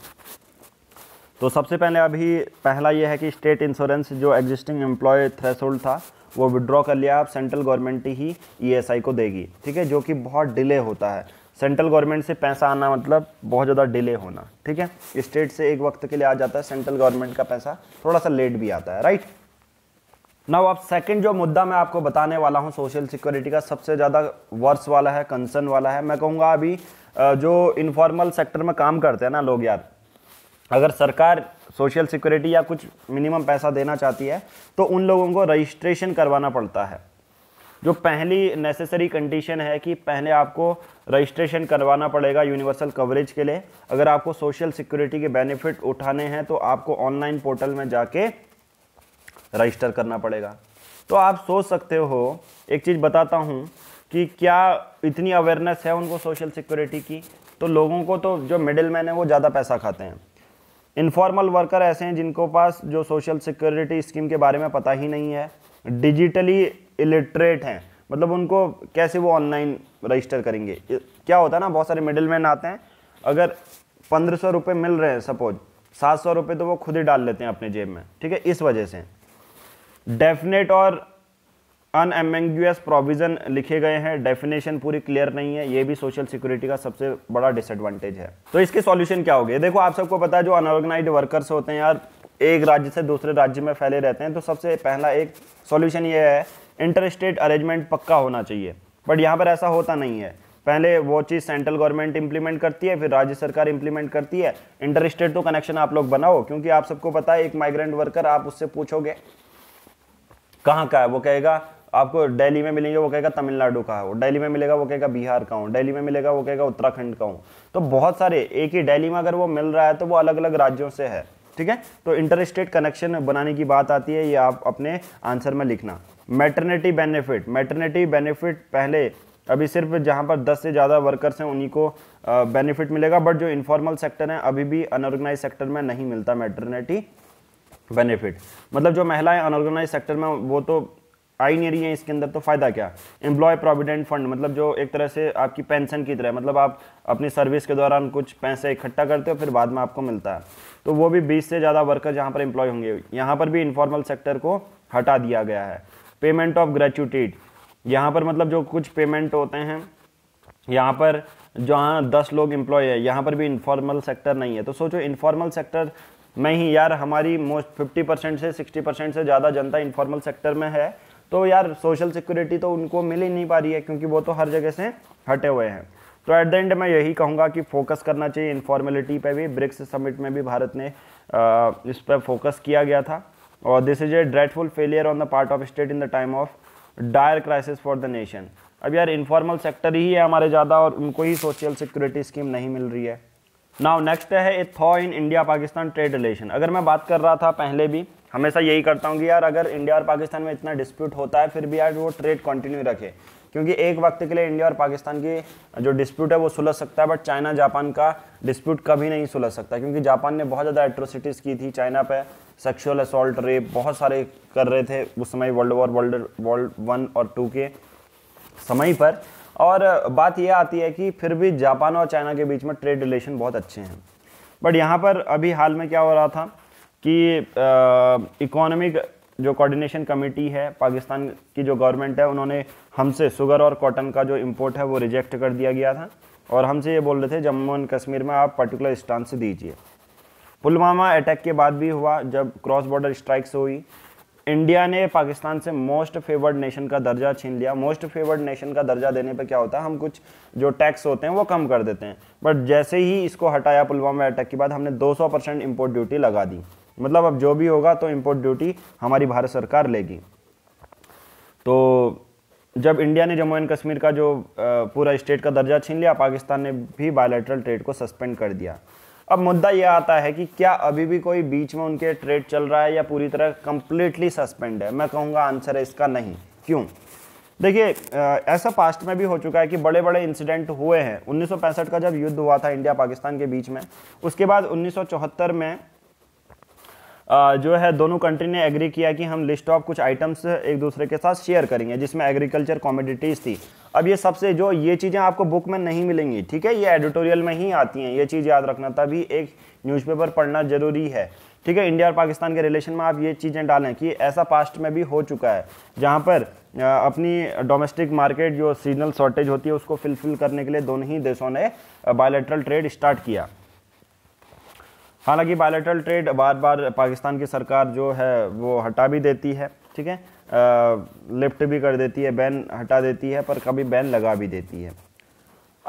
तो सबसे पहले अभी पहला ये है कि स्टेट इंश्योरेंस जो एग्जिस्टिंग एम्प्लॉय थ्रेसोल्ड था वो विड्रॉ कर लिया आप सेंट्रल गवर्नमेंट ही ईएसआई e को देगी ठीक है जो कि बहुत डिले होता है सेंट्रल गवर्नमेंट से पैसा आना मतलब बहुत ज़्यादा डिले होना ठीक है स्टेट से एक वक्त के लिए आ जाता है सेंट्रल गवर्नमेंट का पैसा थोड़ा सा लेट भी आता है राइट नाउ अब सेकंड जो मुद्दा मैं आपको बताने वाला हूँ सोशल सिक्योरिटी का सबसे ज़्यादा वर्स वाला है कंसर्न वाला है मैं कहूँगा अभी जो इनफॉर्मल सेक्टर में काम करते हैं ना लोग यार अगर सरकार सोशल सिक्योरिटी या कुछ मिनिमम पैसा देना चाहती है तो उन लोगों को रजिस्ट्रेशन करवाना पड़ता है जो पहली नेसेसरी कंडीशन है कि पहले आपको रजिस्ट्रेशन करवाना पड़ेगा यूनिवर्सल कवरेज के लिए अगर आपको सोशल सिक्योरिटी के बेनिफिट उठाने हैं तो आपको ऑनलाइन पोर्टल में जाके रजिस्टर करना पड़ेगा तो आप सोच सकते हो एक चीज़ बताता हूँ कि क्या इतनी अवेयरनेस है उनको सोशल सिक्योरिटी की तो लोगों को तो जो मिडिल मैन है वो ज़्यादा पैसा खाते हैं इनफॉर्मल वर्कर ऐसे हैं जिनको पास जो सोशल सिक्योरिटी स्कीम के बारे में पता ही नहीं है डिजिटली इलिटरेट हैं मतलब उनको कैसे वो ऑनलाइन रजिस्टर करेंगे क्या होता है ना बहुत सारे मिडिल मैन आते हैं अगर पंद्रह सौ रुपये मिल रहे हैं सपोज सात सौ रुपये तो वो खुद ही डाल लेते हैं अपने जेब में ठीक है इस वजह से डेफिनेट और अन प्रोविज़न लिखे गए हैं डेफिनेशन पूरी क्लियर नहीं है ये भी सोशल सिक्योरिटी का सबसे बड़ा डिसएडवांटेज है तो इसके सॉल्यूशन क्या हो गए देखो आप सबको पता है जो अनऑर्गेनाइज वर्कर्स होते हैं यार एक राज्य से दूसरे राज्य में फैले रहते हैं तो सबसे पहला एक सॉल्यूशन ये है इंटर स्टेट अरेंजमेंट पक्का होना चाहिए बट यहाँ पर ऐसा होता नहीं है पहले वो चीज़ सेंट्रल गवर्नमेंट इंप्लीमेंट करती है फिर राज्य सरकार इंप्लीमेंट करती है इंटर स्टेट तो कनेक्शन आप लोग बनाओ क्योंकि आप सबको पता है एक माइग्रेंट वर्कर आप उससे पूछोगे कहाँ का है वो कहेगा आपको दिल्ली में मिलेंगे वो कहेगा तमिलनाडु का हो दिल्ली में मिलेगा वो कहेगा बिहार का हो दिल्ली में मिलेगा वो कहेगा उत्तराखंड का हूँ तो बहुत सारे एक ही दिल्ली में अगर वो मिल रहा है तो वो अलग अलग राज्यों से है ठीक है तो इंटर स्टेट कनेक्शन बनाने की बात आती है ये आप अपने आंसर में लिखना मैटरनिटी बेनिफिट मैटरनिटी बेनिफिट पहले अभी सिर्फ जहाँ पर 10 से ज़्यादा वर्कर्स हैं उन्हीं को बेनिफिट मिलेगा बट जो इनफॉर्मल सेक्टर है अभी भी अनऑर्गेनाइज सेक्टर में नहीं मिलता मैटरनिटी बेनिफिट मतलब जो महिलाएं अनऑर्गेनाइज सेक्टर में वो तो आई नहीं रही है इसके अंदर तो फ़ायदा क्या एम्प्लॉय प्रोविडेंट फंड मतलब जो एक तरह से आपकी पेंशन की तरह मतलब आप अपनी सर्विस के दौरान कुछ पैसे इकट्ठा करते हो फिर बाद में आपको मिलता है तो वो भी बीस से ज़्यादा वर्कर जहाँ पर एम्प्लॉय होंगे यहाँ पर भी इन्फॉर्मल सेक्टर को हटा दिया गया है पेमेंट ऑफ ग्रेचुटीड यहाँ पर मतलब जो कुछ पेमेंट होते हैं यहाँ पर जहाँ दस लोग एम्प्लॉय है यहाँ पर भी इन्फॉर्मल सेक्टर नहीं है तो सोचो इन्फॉर्मल सेक्टर में ही यार हमारी मोस्ट फिफ्टी परसेंट से सिक्सटी परसेंट से ज़्यादा जनता इन्फॉर्मल सेक्टर में है तो यार सोशल सिक्योरिटी तो उनको मिल ही नहीं पा रही है क्योंकि वो तो हर जगह से हटे हुए हैं तो एट द एंड मैं यही कहूँगा कि फोकस करना चाहिए इनफॉर्मेलिटी पर भी ब्रिक्स समिट में भी भारत ने इस पर फोकस किया गया था और this is a dreadful failure on the part of state in the time of dire crisis for the nation अब यार इनफॉर्मल सेक्टर ही है हमारे ज़्यादा और उनको ही सोशल सिक्योरिटी स्कीम नहीं मिल रही है नाउ नेक्स्ट है a thaw in India Pakistan trade relation अगर मैं बात कर रहा था पहले भी हमेशा यही करता हूँ कि यार अगर इंडिया और पाकिस्तान में इतना डिस्प्यूट होता है फिर भी यार वो ट्रेड कंटिन्यू रखे क्योंकि एक वक्त के लिए इंडिया और पाकिस्तान की जो डिस्प्यूट है वो सुलझ सकता है बट चाइना जापान का डिस्प्यूट कभी नहीं सुलझ सकता क्योंकि जापान ने बहुत ज़्यादा एट्रोसिटीज़ की थी चाइना पे सेक्शुअल असल्ट रेप बहुत सारे कर रहे थे उस समय world war world world one और टू के समय पर और बात यह आती है कि फिर भी जापान और चाइना के बीच में ट्रेड रिलेशन बहुत अच्छे हैं बट यहाँ पर अभी हाल में क्या हो रहा था कि इकोनॉमिक जो कोऑर्डिनेशन कमेटी है पाकिस्तान की जो गवर्नमेंट है उन्होंने हमसे शुगर और कॉटन का जो इम्पोर्ट है वो रिजेक्ट कर दिया गया था और हमसे ये बोल रहे थे जम्मू एंड कश्मीर में आप पर्टिकुलर स्टांस दीजिए पुलवामा अटैक के बाद भी हुआ जब क्रॉस बॉर्डर स्ट्राइक्स हुई इंडिया ने पाकिस्तान से मोस्ट फेवर्ड नेशन का दर्जा छीन लिया मोस्ट फेवर्ड नेशन का दर्जा देने पर क्या होता है हम कुछ जो टैक्स होते हैं वो कम कर देते हैं बट जैसे ही इसको हटाया पुलवामा अटैक के बाद हमने 200 परसेंट इम्पोर्ट ड्यूटी लगा दी मतलब अब जो भी होगा तो इम्पोर्ट ड्यूटी हमारी भारत सरकार लेगी तो जब इंडिया ने जम्मू एंड कश्मीर का जो पूरा स्टेट का दर्जा छीन लिया पाकिस्तान ने भी बायोलेट्रल ट्रेड को सस्पेंड कर दिया अब मुद्दा यह आता है कि क्या अभी भी कोई बीच में उनके ट्रेड चल रहा है या पूरी तरह कंप्लीटली सस्पेंड है मैं कहूँगा आंसर है इसका नहीं क्यों देखिए ऐसा पास्ट में भी हो चुका है कि बड़े बड़े इंसिडेंट हुए हैं 1965 का जब युद्ध हुआ था इंडिया पाकिस्तान के बीच में उसके बाद 1974 में जो है दोनों कंट्री ने एग्री किया कि हम लिस्ट ऑफ कुछ आइटम्स एक दूसरे के साथ शेयर करेंगे जिसमें एग्रीकल्चर कॉमोडिटीज़ थी अब ये सबसे जो ये चीज़ें आपको बुक में नहीं मिलेंगी ठीक है ये एडिटोरियल में ही आती हैं ये चीज़ याद रखना तभी एक न्यूज़पेपर पढ़ना ज़रूरी है ठीक है इंडिया और पाकिस्तान के रिलेशन में आप ये चीज़ें डालें कि ऐसा पास्ट में भी हो चुका है जहाँ पर अपनी डोमेस्टिक मार्केट जो सीजनल शॉर्टेज होती है उसको फिलफिल करने के लिए दोनों ही देशों ने बायोलेट्रल ट्रेड स्टार्ट किया हालांकि बायोलेटरल ट्रेड बार बार पाकिस्तान की सरकार जो है वो हटा भी देती है ठीक है लिफ्ट भी कर देती है बैन हटा देती है पर कभी बैन लगा भी देती है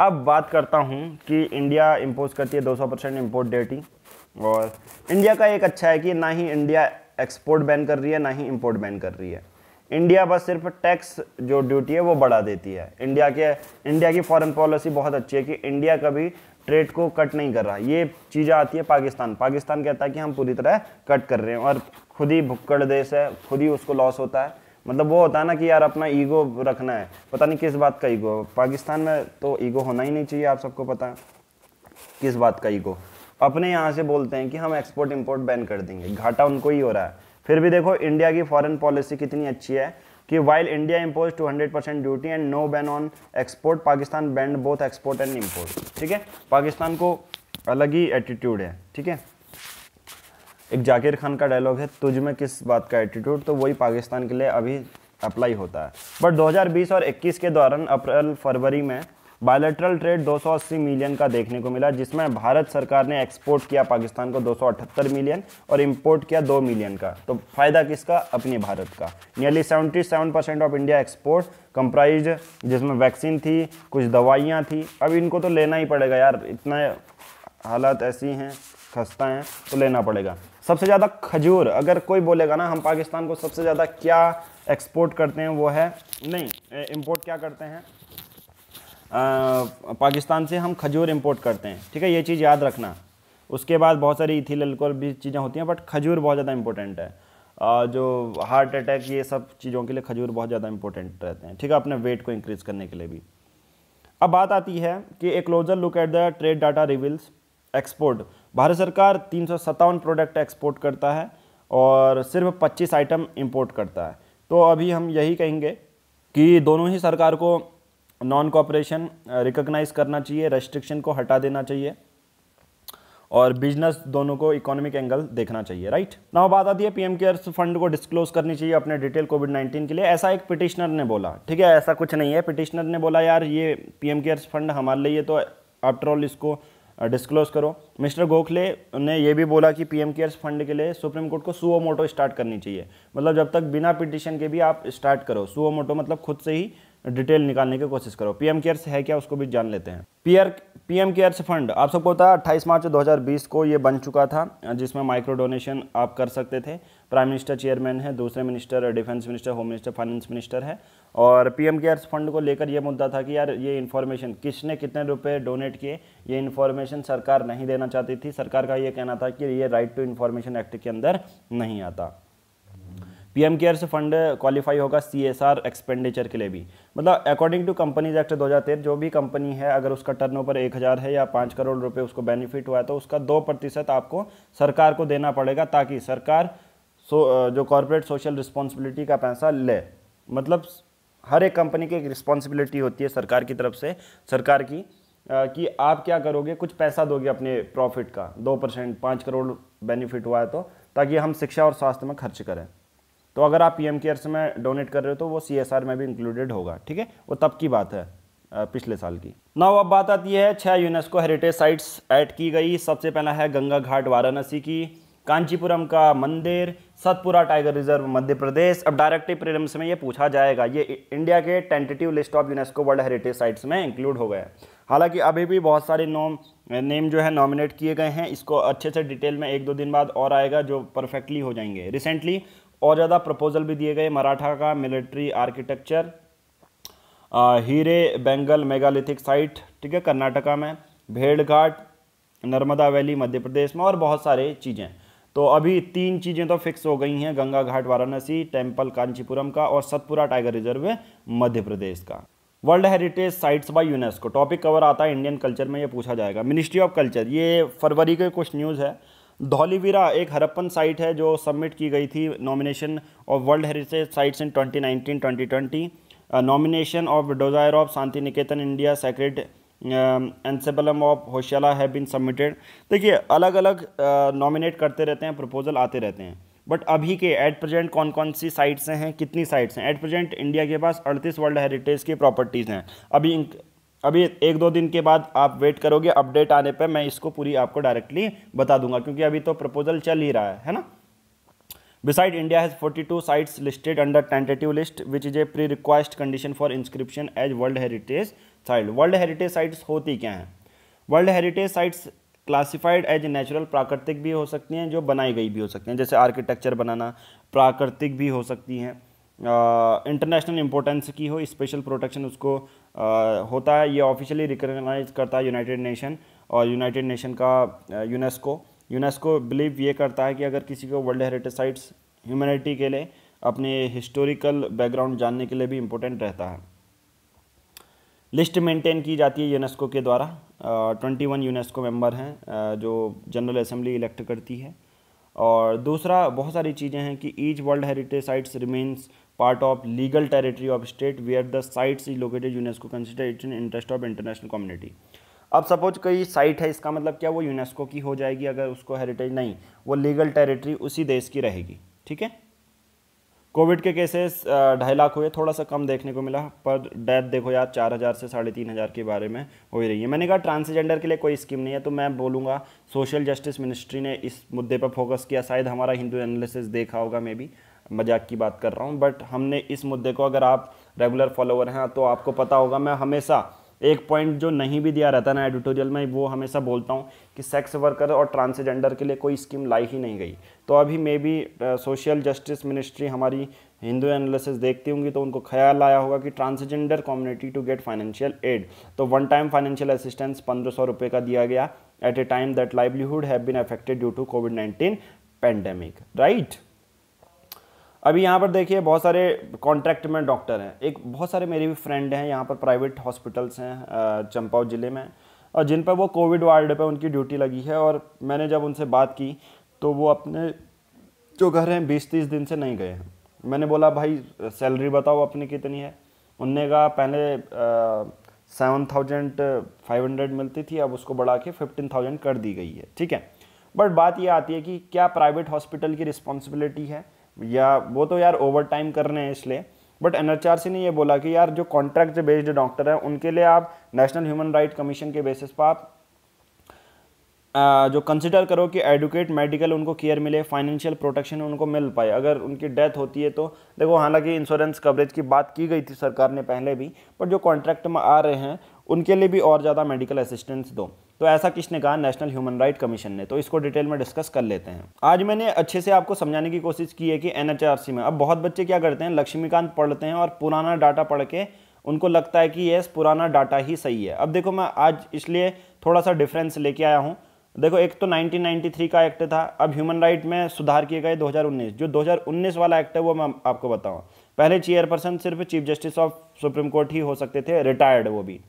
अब बात करता हूँ कि इंडिया इम्पोज करती है 200 परसेंट इम्पोर्ट ड्यूटी और इंडिया का एक अच्छा है कि ना ही इंडिया एक्सपोर्ट बैन कर रही है ना ही इम्पोर्ट बैन कर रही है इंडिया बस सिर्फ टैक्स जो ड्यूटी है वो बढ़ा देती है इंडिया के इंडिया की फॉरेन पॉलिसी बहुत अच्छी है कि इंडिया कभी ट्रेड को कट नहीं कर रहा ये चीज़ें आती है पाकिस्तान पाकिस्तान कहता है कि हम पूरी तरह कट कर रहे हैं और खुद ही भुक्कड़ देश है खुद ही उसको लॉस होता है मतलब वो होता है ना कि यार अपना ईगो रखना है पता नहीं किस बात का ईगो पाकिस्तान में तो ईगो होना ही नहीं चाहिए आप सबको पता है किस बात का ईगो अपने यहाँ से बोलते हैं कि हम एक्सपोर्ट इम्पोर्ट बैन कर देंगे घाटा उनको ही हो रहा है फिर भी देखो इंडिया की फॉरेन पॉलिसी कितनी अच्छी है कि while India impose two hundred percent duty and no ban on export Pakistan banned both export and import ठीक है पाकिस्तान को अलग ही एटीट्यूड है ठीक है एक जाकिर खान का डायलॉग है तुझ में किस बात का एटीट्यूड तो वही पाकिस्तान के लिए अभी अप्लाई होता है बट 2020 और 21 के दौरान अप्रैल फरवरी में बायोलेट्रल ट्रेड 280 मिलियन का देखने को मिला जिसमें भारत सरकार ने एक्सपोर्ट किया पाकिस्तान को 278 मिलियन और इम्पोर्ट किया 2 मिलियन का तो फ़ायदा किसका अपने भारत का nearly 77 percent of India export comprise जिसमें वैक्सीन थी कुछ दवाइयाँ थी अब इनको तो लेना ही पड़ेगा यार इतना हालात ऐसी हैं खस्ता हैं तो लेना पड़ेगा सबसे ज़्यादा खजूर अगर कोई बोलेगा ना हम पाकिस्तान को सबसे ज़्यादा क्या एक्सपोर्ट करते हैं वो है नहीं इम्पोर्ट क्या करते हैं पाकिस्तान से हम खजूर इम्पोर्ट करते हैं ठीक है ये चीज़ याद रखना उसके बाद बहुत सारी इथिल अल्कोहल भी चीज़ें होती हैं बट खजूर बहुत ज़्यादा इंपॉर्टेंट है जो हार्ट अटैक ये सब चीज़ों के लिए खजूर बहुत ज़्यादा इंपॉर्टेंट रहते हैं ठीक है अपने वेट को इंक्रीज़ करने के लिए भी अब बात आती है कि a closer look at the trade data reveals export Bharat सरकार तीन प्रोडक्ट एक्सपोर्ट करता है और सिर्फ 25 आइटम इंपोर्ट करता है तो अभी हम यही कहेंगे कि दोनों ही सरकार को नॉन कॉपरेशन रिकोगनाइज करना चाहिए रेस्ट्रिक्शन को हटा देना चाहिए और बिजनेस दोनों को इकोनॉमिक एंगल देखना चाहिए राइट नाउ बात आती है पीएम केयर्स फंड को डिस्क्लोज करनी चाहिए अपने डिटेल कोविड 19 के लिए ऐसा एक पिटिशनर ने बोला ठीक है ऐसा कुछ नहीं है पिटिशनर ने बोला यार ये पीएम केयर्स फंड हमारे लिए तो आफ्टर ऑल इसको डिस्क्लोज uh, करो मिस्टर गोखले ने यह भी बोला कि पीएम केयर्स फंड के लिए सुप्रीम कोर्ट को सुओ मोटो स्टार्ट करनी चाहिए मतलब जब तक बिना पिटिशन के भी आप स्टार्ट करो सुओ मोटो मतलब खुद से ही डिटेल निकालने की कोशिश करो पीएम केयर्स है क्या उसको भी जान लेते हैं पी पीएम केयर्स फंड आप सबको पता है अट्ठाईस मार्च 2020 को ये बन चुका था जिसमें माइक्रो डोनेशन आप कर सकते थे प्राइम मिनिस्टर चेयरमैन है दूसरे minister defence minister home minister finance minister है और पीएम केयर्स फंड को लेकर ये मुद्दा था कि यार ये इन्फॉर्मेशन किसने कितने रुपए डोनेट किए ये इन्फॉर्मेशन सरकार नहीं देना चाहती थी सरकार का ये कहना था कि ये राइट टू इन्फॉर्मेशन एक्ट के अंदर नहीं आता पीएम केयर से फंड क्वालिफाई होगा सीएसआर एक्सपेंडिचर के लिए भी मतलब अकॉर्डिंग टू कंपनीज एक्ट 2013 जो भी कंपनी है अगर उसका टर्नओवर एक हज़ार है या पाँच करोड़ रुपए उसको बेनिफिट हुआ है तो उसका दो प्रतिशत आपको सरकार को देना पड़ेगा ताकि सरकार सो जो कॉरपोरेट सोशल रिस्पॉन्सिबिलिटी का पैसा ले मतलब हर एक कंपनी की एक रिस्पॉन्सिबिलिटी होती है सरकार की तरफ से सरकार की कि आप क्या करोगे कुछ पैसा दोगे अपने प्रॉफिट का दो परसेंट पाँच करोड़ बेनिफिट हुआ है तो ताकि हम शिक्षा और स्वास्थ्य में खर्च करें तो अगर आप पी एम केयर्स में डोनेट कर रहे हो तो वो सी एस आर में भी इंक्लूडेड होगा ठीक है वो तब की बात है पिछले साल की नाउ अब बात आती है छः यूनेस्को हेरिटेज साइट्स ऐड की गई सबसे पहला है गंगा घाट वाराणसी की कांचीपुरम का मंदिर सतपुरा टाइगर रिजर्व मध्य प्रदेश अब डायरेक्टिव प्रेरम्स में ये पूछा जाएगा ये इंडिया के tentative list of UNESCO world heritage sites में इंक्लूड हो गया हालांकि अभी भी बहुत सारे नोम नेम जो है नॉमिनेट किए गए हैं इसको अच्छे से डिटेल में एक दो दिन बाद और आएगा जो परफेक्टली हो जाएंगे रिसेंटली और ज़्यादा प्रपोजल भी दिए गए मराठा का मिलिट्री आर्किटेक्चर हीरे बेंगल मेगालिथिक साइट ठीक है कर्नाटका में भेड़घाट नर्मदा वैली मध्य प्रदेश में और बहुत सारे चीज़ें तो अभी तीन चीज़ें तो फिक्स हो गई हैं गंगा घाट वाराणसी टेम्पल कांचीपुरम का और सतपुरा टाइगर रिजर्व मध्य प्रदेश का world heritage sites by UNESCO topic cover आता है इंडियन कल्चर में ये पूछा जाएगा मिनिस्ट्री ऑफ कल्चर ये फरवरी के कुछ न्यूज़ है धौलीवीरा एक हरप्पन साइट है जो सबमिट की गई थी nomination of world heritage sites in 2019 2020 nomination of dossier of Shanti Niketan India sacred ensemble of Hoysala has been submitted देखिए अलग अलग नॉमिनेट करते रहते हैं प्रपोजल आते रहते हैं बट अभी के एट प्रेजेंट कौन कौन सी साइट्स हैं कितनी साइट्स हैं एट प्रेजेंट इंडिया के पास अड़तीस वर्ल्ड हेरिटेज की प्रॉपर्टीज़ हैं अभी अभी एक दो दिन के बाद आप वेट करोगे अपडेट आने पर मैं इसको पूरी आपको डायरेक्टली बता दूंगा क्योंकि अभी तो प्रपोजल चल ही रहा है है ना beside India has forty two sites listed under tentative list which is a pre request condition for inscription as world heritage site world heritage sites होती क्या हैं world heritage sites classified as natural प्राकृतिक भी हो सकती हैं जो बनाई गई भी हो सकती हैं जैसे आर्किटेक्चर बनाना प्राकृतिक भी हो सकती हैं इंटरनेशनल इम्पोर्टेंस की हो स्पेशल प्रोटेक्शन उसको आ, होता है ये ऑफिशियली रिकगनाइज करता है यूनाइटेड नेशन और यूनाइटेड नेशन का यूनेस्को यूनेस्को बिलीव ये करता है कि अगर किसी को वर्ल्ड हेरिटेज साइट्स ह्यूमैनिटी के लिए अपने हिस्टोरिकल बैकग्राउंड जानने के लिए भी इम्पोर्टेंट रहता है लिस्ट मेंटेन की जाती है यूनेस्को के द्वारा ट्वेंटी वन यूनेस्को मेंबर हैं जो जनरल असेंबली इलेक्ट करती है और दूसरा बहुत सारी चीज़ें हैं कि each world heritage sites remains part of legal territory of state where the sites is located UNESCO consider it in interest of international community अब सपोज कोई साइट है इसका मतलब क्या वो यूनेस्को की हो जाएगी अगर उसको हेरिटेज नहीं वो लीगल टेरिटरी उसी देश की रहेगी ठीक है कोविड के केसेस ढाई लाख हुए थोड़ा सा कम देखने को मिला पर डेथ देखो यार चार हज़ार से साढ़े तीन हज़ार के बारे में हो ही रही है मैंने कहा ट्रांसजेंडर के लिए कोई स्कीम नहीं है तो मैं बोलूँगा सोशल जस्टिस मिनिस्ट्री ने इस मुद्दे पर फोकस किया शायद हमारा हिंदू एनालिसिस देखा होगा मे बी मजाक की बात कर रहा हूँ बट हमने इस मुद्दे को अगर आप रेगुलर फॉलोअर हैं तो आपको पता होगा मैं हमेशा एक पॉइंट जो नहीं भी दिया रहता ना एडिटोरियल में वो हमेशा बोलता हूँ कि सेक्स वर्कर और ट्रांसजेंडर के लिए कोई स्कीम लाई ही नहीं गई तो अभी maybe social justice ministry हमारी हिंदू एनालिसिस देखती होंगी तो उनको ख्याल आया होगा कि transgender community to get financial aid तो वन टाइम फाइनेंशियल असिस्टेंस पंद्रह सौ रुपये का दिया गया at a time that livelihood have been affected due to covid nineteen pandemic right अभी यहाँ पर देखिए बहुत सारे कॉन्ट्रैक्ट में डॉक्टर हैं एक बहुत सारे मेरे भी फ्रेंड हैं यहाँ पर प्राइवेट हॉस्पिटल्स हैं चंपावत ज़िले में और जिन पर वो कोविड वार्ड पर उनकी ड्यूटी लगी है और मैंने जब उनसे बात की तो वो अपने जो घर हैं बीस तीस दिन से नहीं गए हैं मैंने बोला भाई सैलरी बताओ अपनी कितनी है उनने कहा पहले सेवन थाउजेंड फाइव हंड्रेड मिलती थी अब उसको बढ़ा के फिफ्टीन थाउजेंड कर दी गई है ठीक है बट बात ये आती है कि क्या प्राइवेट हॉस्पिटल की रिस्पॉन्सिबिलिटी है या वो तो यार ओवर टाइम कर रहे हैं इसलिए but N H R C ने ये बोला कि यार जो कॉन्ट्रैक्ट बेस्ड डॉक्टर हैं उनके लिए आप नेशनल ह्यूमन राइट कमीशन के बेसिस पर आप जो कंसिडर करो कि एडुकेट मेडिकल उनको केयर मिले फाइनेंशियल प्रोटेक्शन उनको मिल पाए अगर उनकी डेथ होती है तो देखो हालांकि इंश्योरेंस कवरेज की बात की गई थी सरकार ने पहले भी बट जो कॉन्ट्रैक्ट में आ रहे हैं उनके लिए भी और ज़्यादा मेडिकल असिस्टेंस दो तो ऐसा किसने कहा नेशनल ह्यूमन राइट कमीशन ने तो इसको डिटेल में डिस्कस कर लेते हैं आज मैंने अच्छे से आपको समझाने की कोशिश की है कि एन में अब बहुत बच्चे क्या करते हैं लक्ष्मीकांत पढ़ते हैं और पुराना डाटा पढ़ के उनको लगता है कि यस पुराना डाटा ही सही है अब देखो मैं आज इसलिए थोड़ा सा डिफरेंस लेके आया हूँ देखो एक तो 1993 का एक्ट था अब ह्यूमन राइट में सुधार किए गए 2019 जो 2019 वाला एक्ट है वो मैं आपको बताऊँ पहले चेयरपर्सन सिर्फ chief justice of supreme court ही हो सकते थे रिटायर्ड वो भी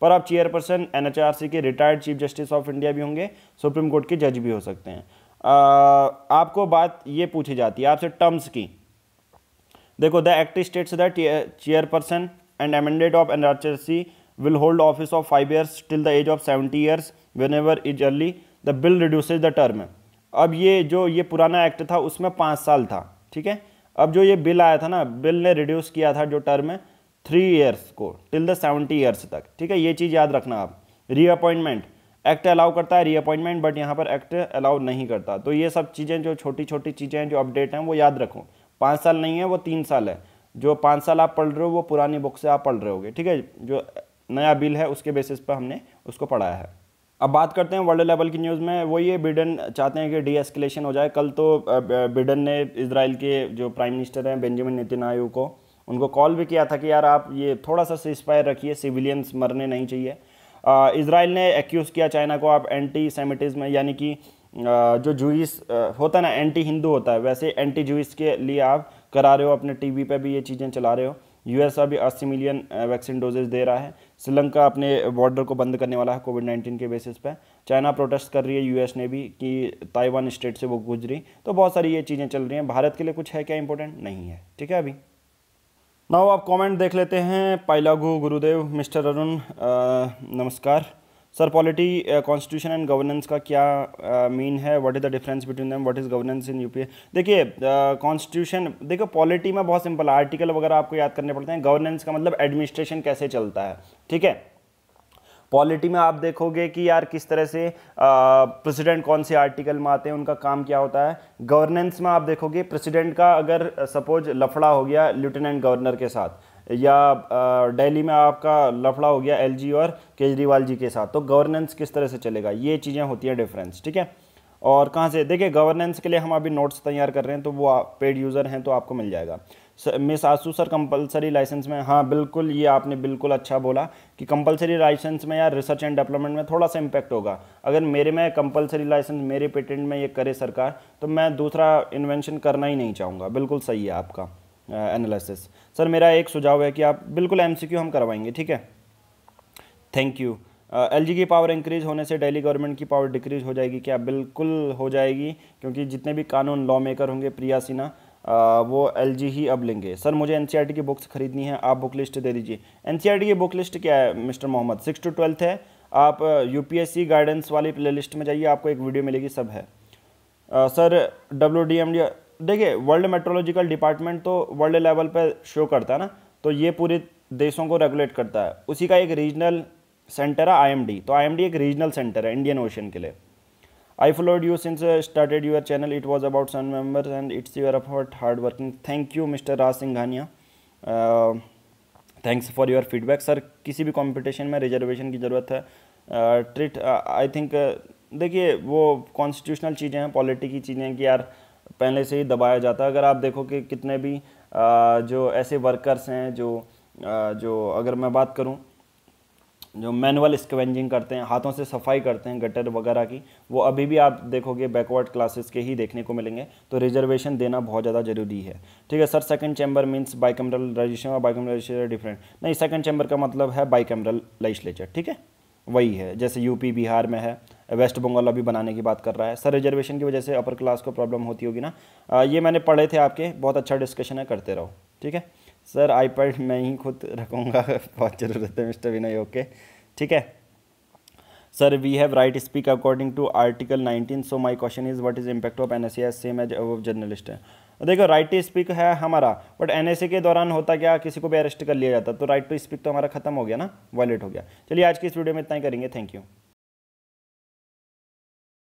पर आप चेयरपर्सन सी के retired chief justice of India भी होंगे सुप्रीम कोर्ट के जज भी हो सकते हैं आ, आपको बात ये पूछी जाती है आपसे टर्म्स की देखो the act states that chairperson and amended of NRC hold office of five years till the age of seventy years whenever is earlier the bill reduce the term अब ये जो ये पुराना एक्ट था उसमें पाँच साल था ठीक है अब जो ये बिल आया था ना बिल ने रिड्यूस किया था जो टर्म है थ्री ईयर्स को टिल द सेवेंटी ईयर्स तक ठीक है ये चीज़ याद रखना आप रीअपॉइंटमेंट एक्ट अलाउ करता है रीअपॉइंटमेंट बट यहाँ पर एक्ट अलाउ नहीं करता तो ये सब चीज़ें जो छोटी छोटी चीज़ें हैं जो अपडेट हैं वो याद रखो पाँच साल नहीं है वो तीन साल है जो पाँच साल आप पढ़ रहे हो वो पुरानी बुक से आप पढ़ रहे होगे ठीक है जो नया बिल है उसके बेसिस पर हमने उसको पढ़ाया है अब बात करते हैं वर्ल्ड लेवल की न्यूज़ में वो ये बिडन चाहते हैं कि डी एस्किलेशन हो जाए कल तो बिडन ने इसराइल के जो प्राइम मिनिस्टर हैं बेंजामिन नितिन को उनको कॉल भी किया था कि यार आप ये थोड़ा सा सीज रखिए सिविलियंस मरने नहीं चाहिए इसराइल ने एक्यूज़ किया चाइना को आप एंटी सेमिटिज़्म यानी कि जो जूस होता है ना एंटी हिंदू होता है वैसे एंटी जूस के लिए आप करा रहे हो अपने टीवी पे भी ये चीज़ें चला रहे हो यूएस अभी अस्सी मिलियन वैक्सीन डोजेज दे रहा है श्रीलंका अपने बॉर्डर को बंद करने वाला है कोविड नाइन्टीन के बेसिस पे चाइना प्रोटेस्ट कर रही है यूएस ने भी कि ताइवान स्टेट से वो गुजरी तो बहुत सारी ये चीज़ें चल रही हैं भारत के लिए कुछ है क्या इंपॉर्टेंट नहीं है ठीक है अभी नाउ आप कमेंट देख लेते हैं पाइलागु गुरुदेव मिस्टर अरुण नमस्कार sir polity constitution and governance का क्या मीन है what is the difference between them what is governance in UPA देखिए कॉन्स्टिट्यूशन देखो पॉलिटी में बहुत सिंपल आर्टिकल वगैरह आपको याद करने पड़ते हैं गवर्नेंस का मतलब एडमिनिस्ट्रेशन कैसे चलता है ठीक है पॉलिटी में आप देखोगे कि यार किस तरह से प्रेसिडेंट कौन से आर्टिकल में आते हैं उनका काम क्या होता है गवर्नेंस में आप देखोगे प्रेसिडेंट का अगर सपोज लफड़ा हो गया लेफ्टिनेंट गवर्नर के साथ या दिल्ली में आपका लफड़ा हो गया एलजी और केजरीवाल जी के साथ तो गवर्नेंस किस तरह से चलेगा ये चीज़ें होती हैं डिफरेंस ठीक है और कहाँ से देखिए गवर्नेंस के लिए हम अभी नोट्स तैयार कर रहे हैं तो वो पेड यूज़र हैं तो आपको मिल जाएगा मिस आसू सर कंपलसरी लाइसेंस में हाँ बिल्कुल ये आपने बिल्कुल अच्छा बोला कि कंपलसरी लाइसेंस में या रिसर्च एंड डेवलपमेंट में थोड़ा सा इम्पैक्ट होगा अगर मेरे में कंपलसरी लाइसेंस मेरे पेटेंट में ये करे सरकार तो मैं दूसरा इन्वेंशन करना ही नहीं चाहूँगा बिल्कुल सही है आपका एनालिसिस सर मेरा एक सुझाव है कि आप बिल्कुल एम हम करवाएंगे ठीक है थैंक यू एल की पावर इंक्रीज होने से डेली गवर्नमेंट की पावर डिक्रीज हो जाएगी क्या बिल्कुल हो जाएगी क्योंकि जितने भी कानून लॉ मेकर होंगे प्रिया सिन्हा वो एल ही अब लेंगे सर मुझे एन e की बुक्स खरीदनी है आप बुक लिस्ट दे दीजिए एन e की बुक लिस्ट क्या है mister Mohammed six to twelfth है आप यू गाइडेंस वाली प्ले लिस्ट में जाइए आपको एक वीडियो मिलेगी सब है आ, sir W D M D देखिए वर्ल्ड मेट्रोलॉजिकल डिपार्टमेंट तो वर्ल्ड लेवल पर शो करता है ना तो ये पूरे देशों को रेगुलेट करता है उसी का एक रीजनल सेंटर है आईएमडी तो आईएमडी एक रीजनल सेंटर है इंडियन ओशन के लिए I followed you since I started your channel. It was about some members and it's your effort, hard working. Thank you, Mr. Raj Singhania. Uh, thanks for your feedback, sir. किसी भी competition में reservation की ज़रूरत है Treat, uh, I think uh, देखिए वो constitutional चीज़ें हैं पॉलिटी की चीज़ें हैं कि यार पहले से ही दबाया जाता है अगर आप देखो कि कितने भी uh, जो ऐसे workers हैं जो uh, जो अगर मैं बात करूँ जो मैनुअल स्कवेंजिंग करते हैं हाथों से सफाई करते हैं गटर वगैरह की वो अभी भी आप देखोगे बैकवर्ड क्लासेस के ही देखने को मिलेंगे तो रिजर्वेशन देना बहुत ज़्यादा जरूरी है ठीक है sir second chamber means bicameral registration और बाइकमरल रजिस्ट्रेशन डिफरेंट नहीं सेकंड चैम्बर का मतलब है बाइकमरल लेजिस्लेचर ठीक है वही है जैसे यूपी बिहार में है वेस्ट बंगाल अभी बनाने की बात कर रहा है सर रिजर्वेशन की वजह से अपर क्लास को प्रॉब्लम होती होगी ना ये मैंने पढ़े थे आपके बहुत अच्छा डिस्कशन है करते रहो ठीक है सर आईपैड मैं ही खुद रखूँगा बहुत ज़रूरत है मिस्टर विनय ओके ठीक है sir we have right speak according to article 19 so my question is what is impact of an same as अब जर्नलिस्ट है तो देखो राइट टू स्पीक है हमारा बट एन के दौरान होता क्या किसी को भी अरेस्ट कर लिया जाता तो राइट टू स्पीक तो हमारा खत्म हो गया ना वॉलेट हो गया चलिए आज की इस वीडियो में इतना ही करेंगे थैंक यू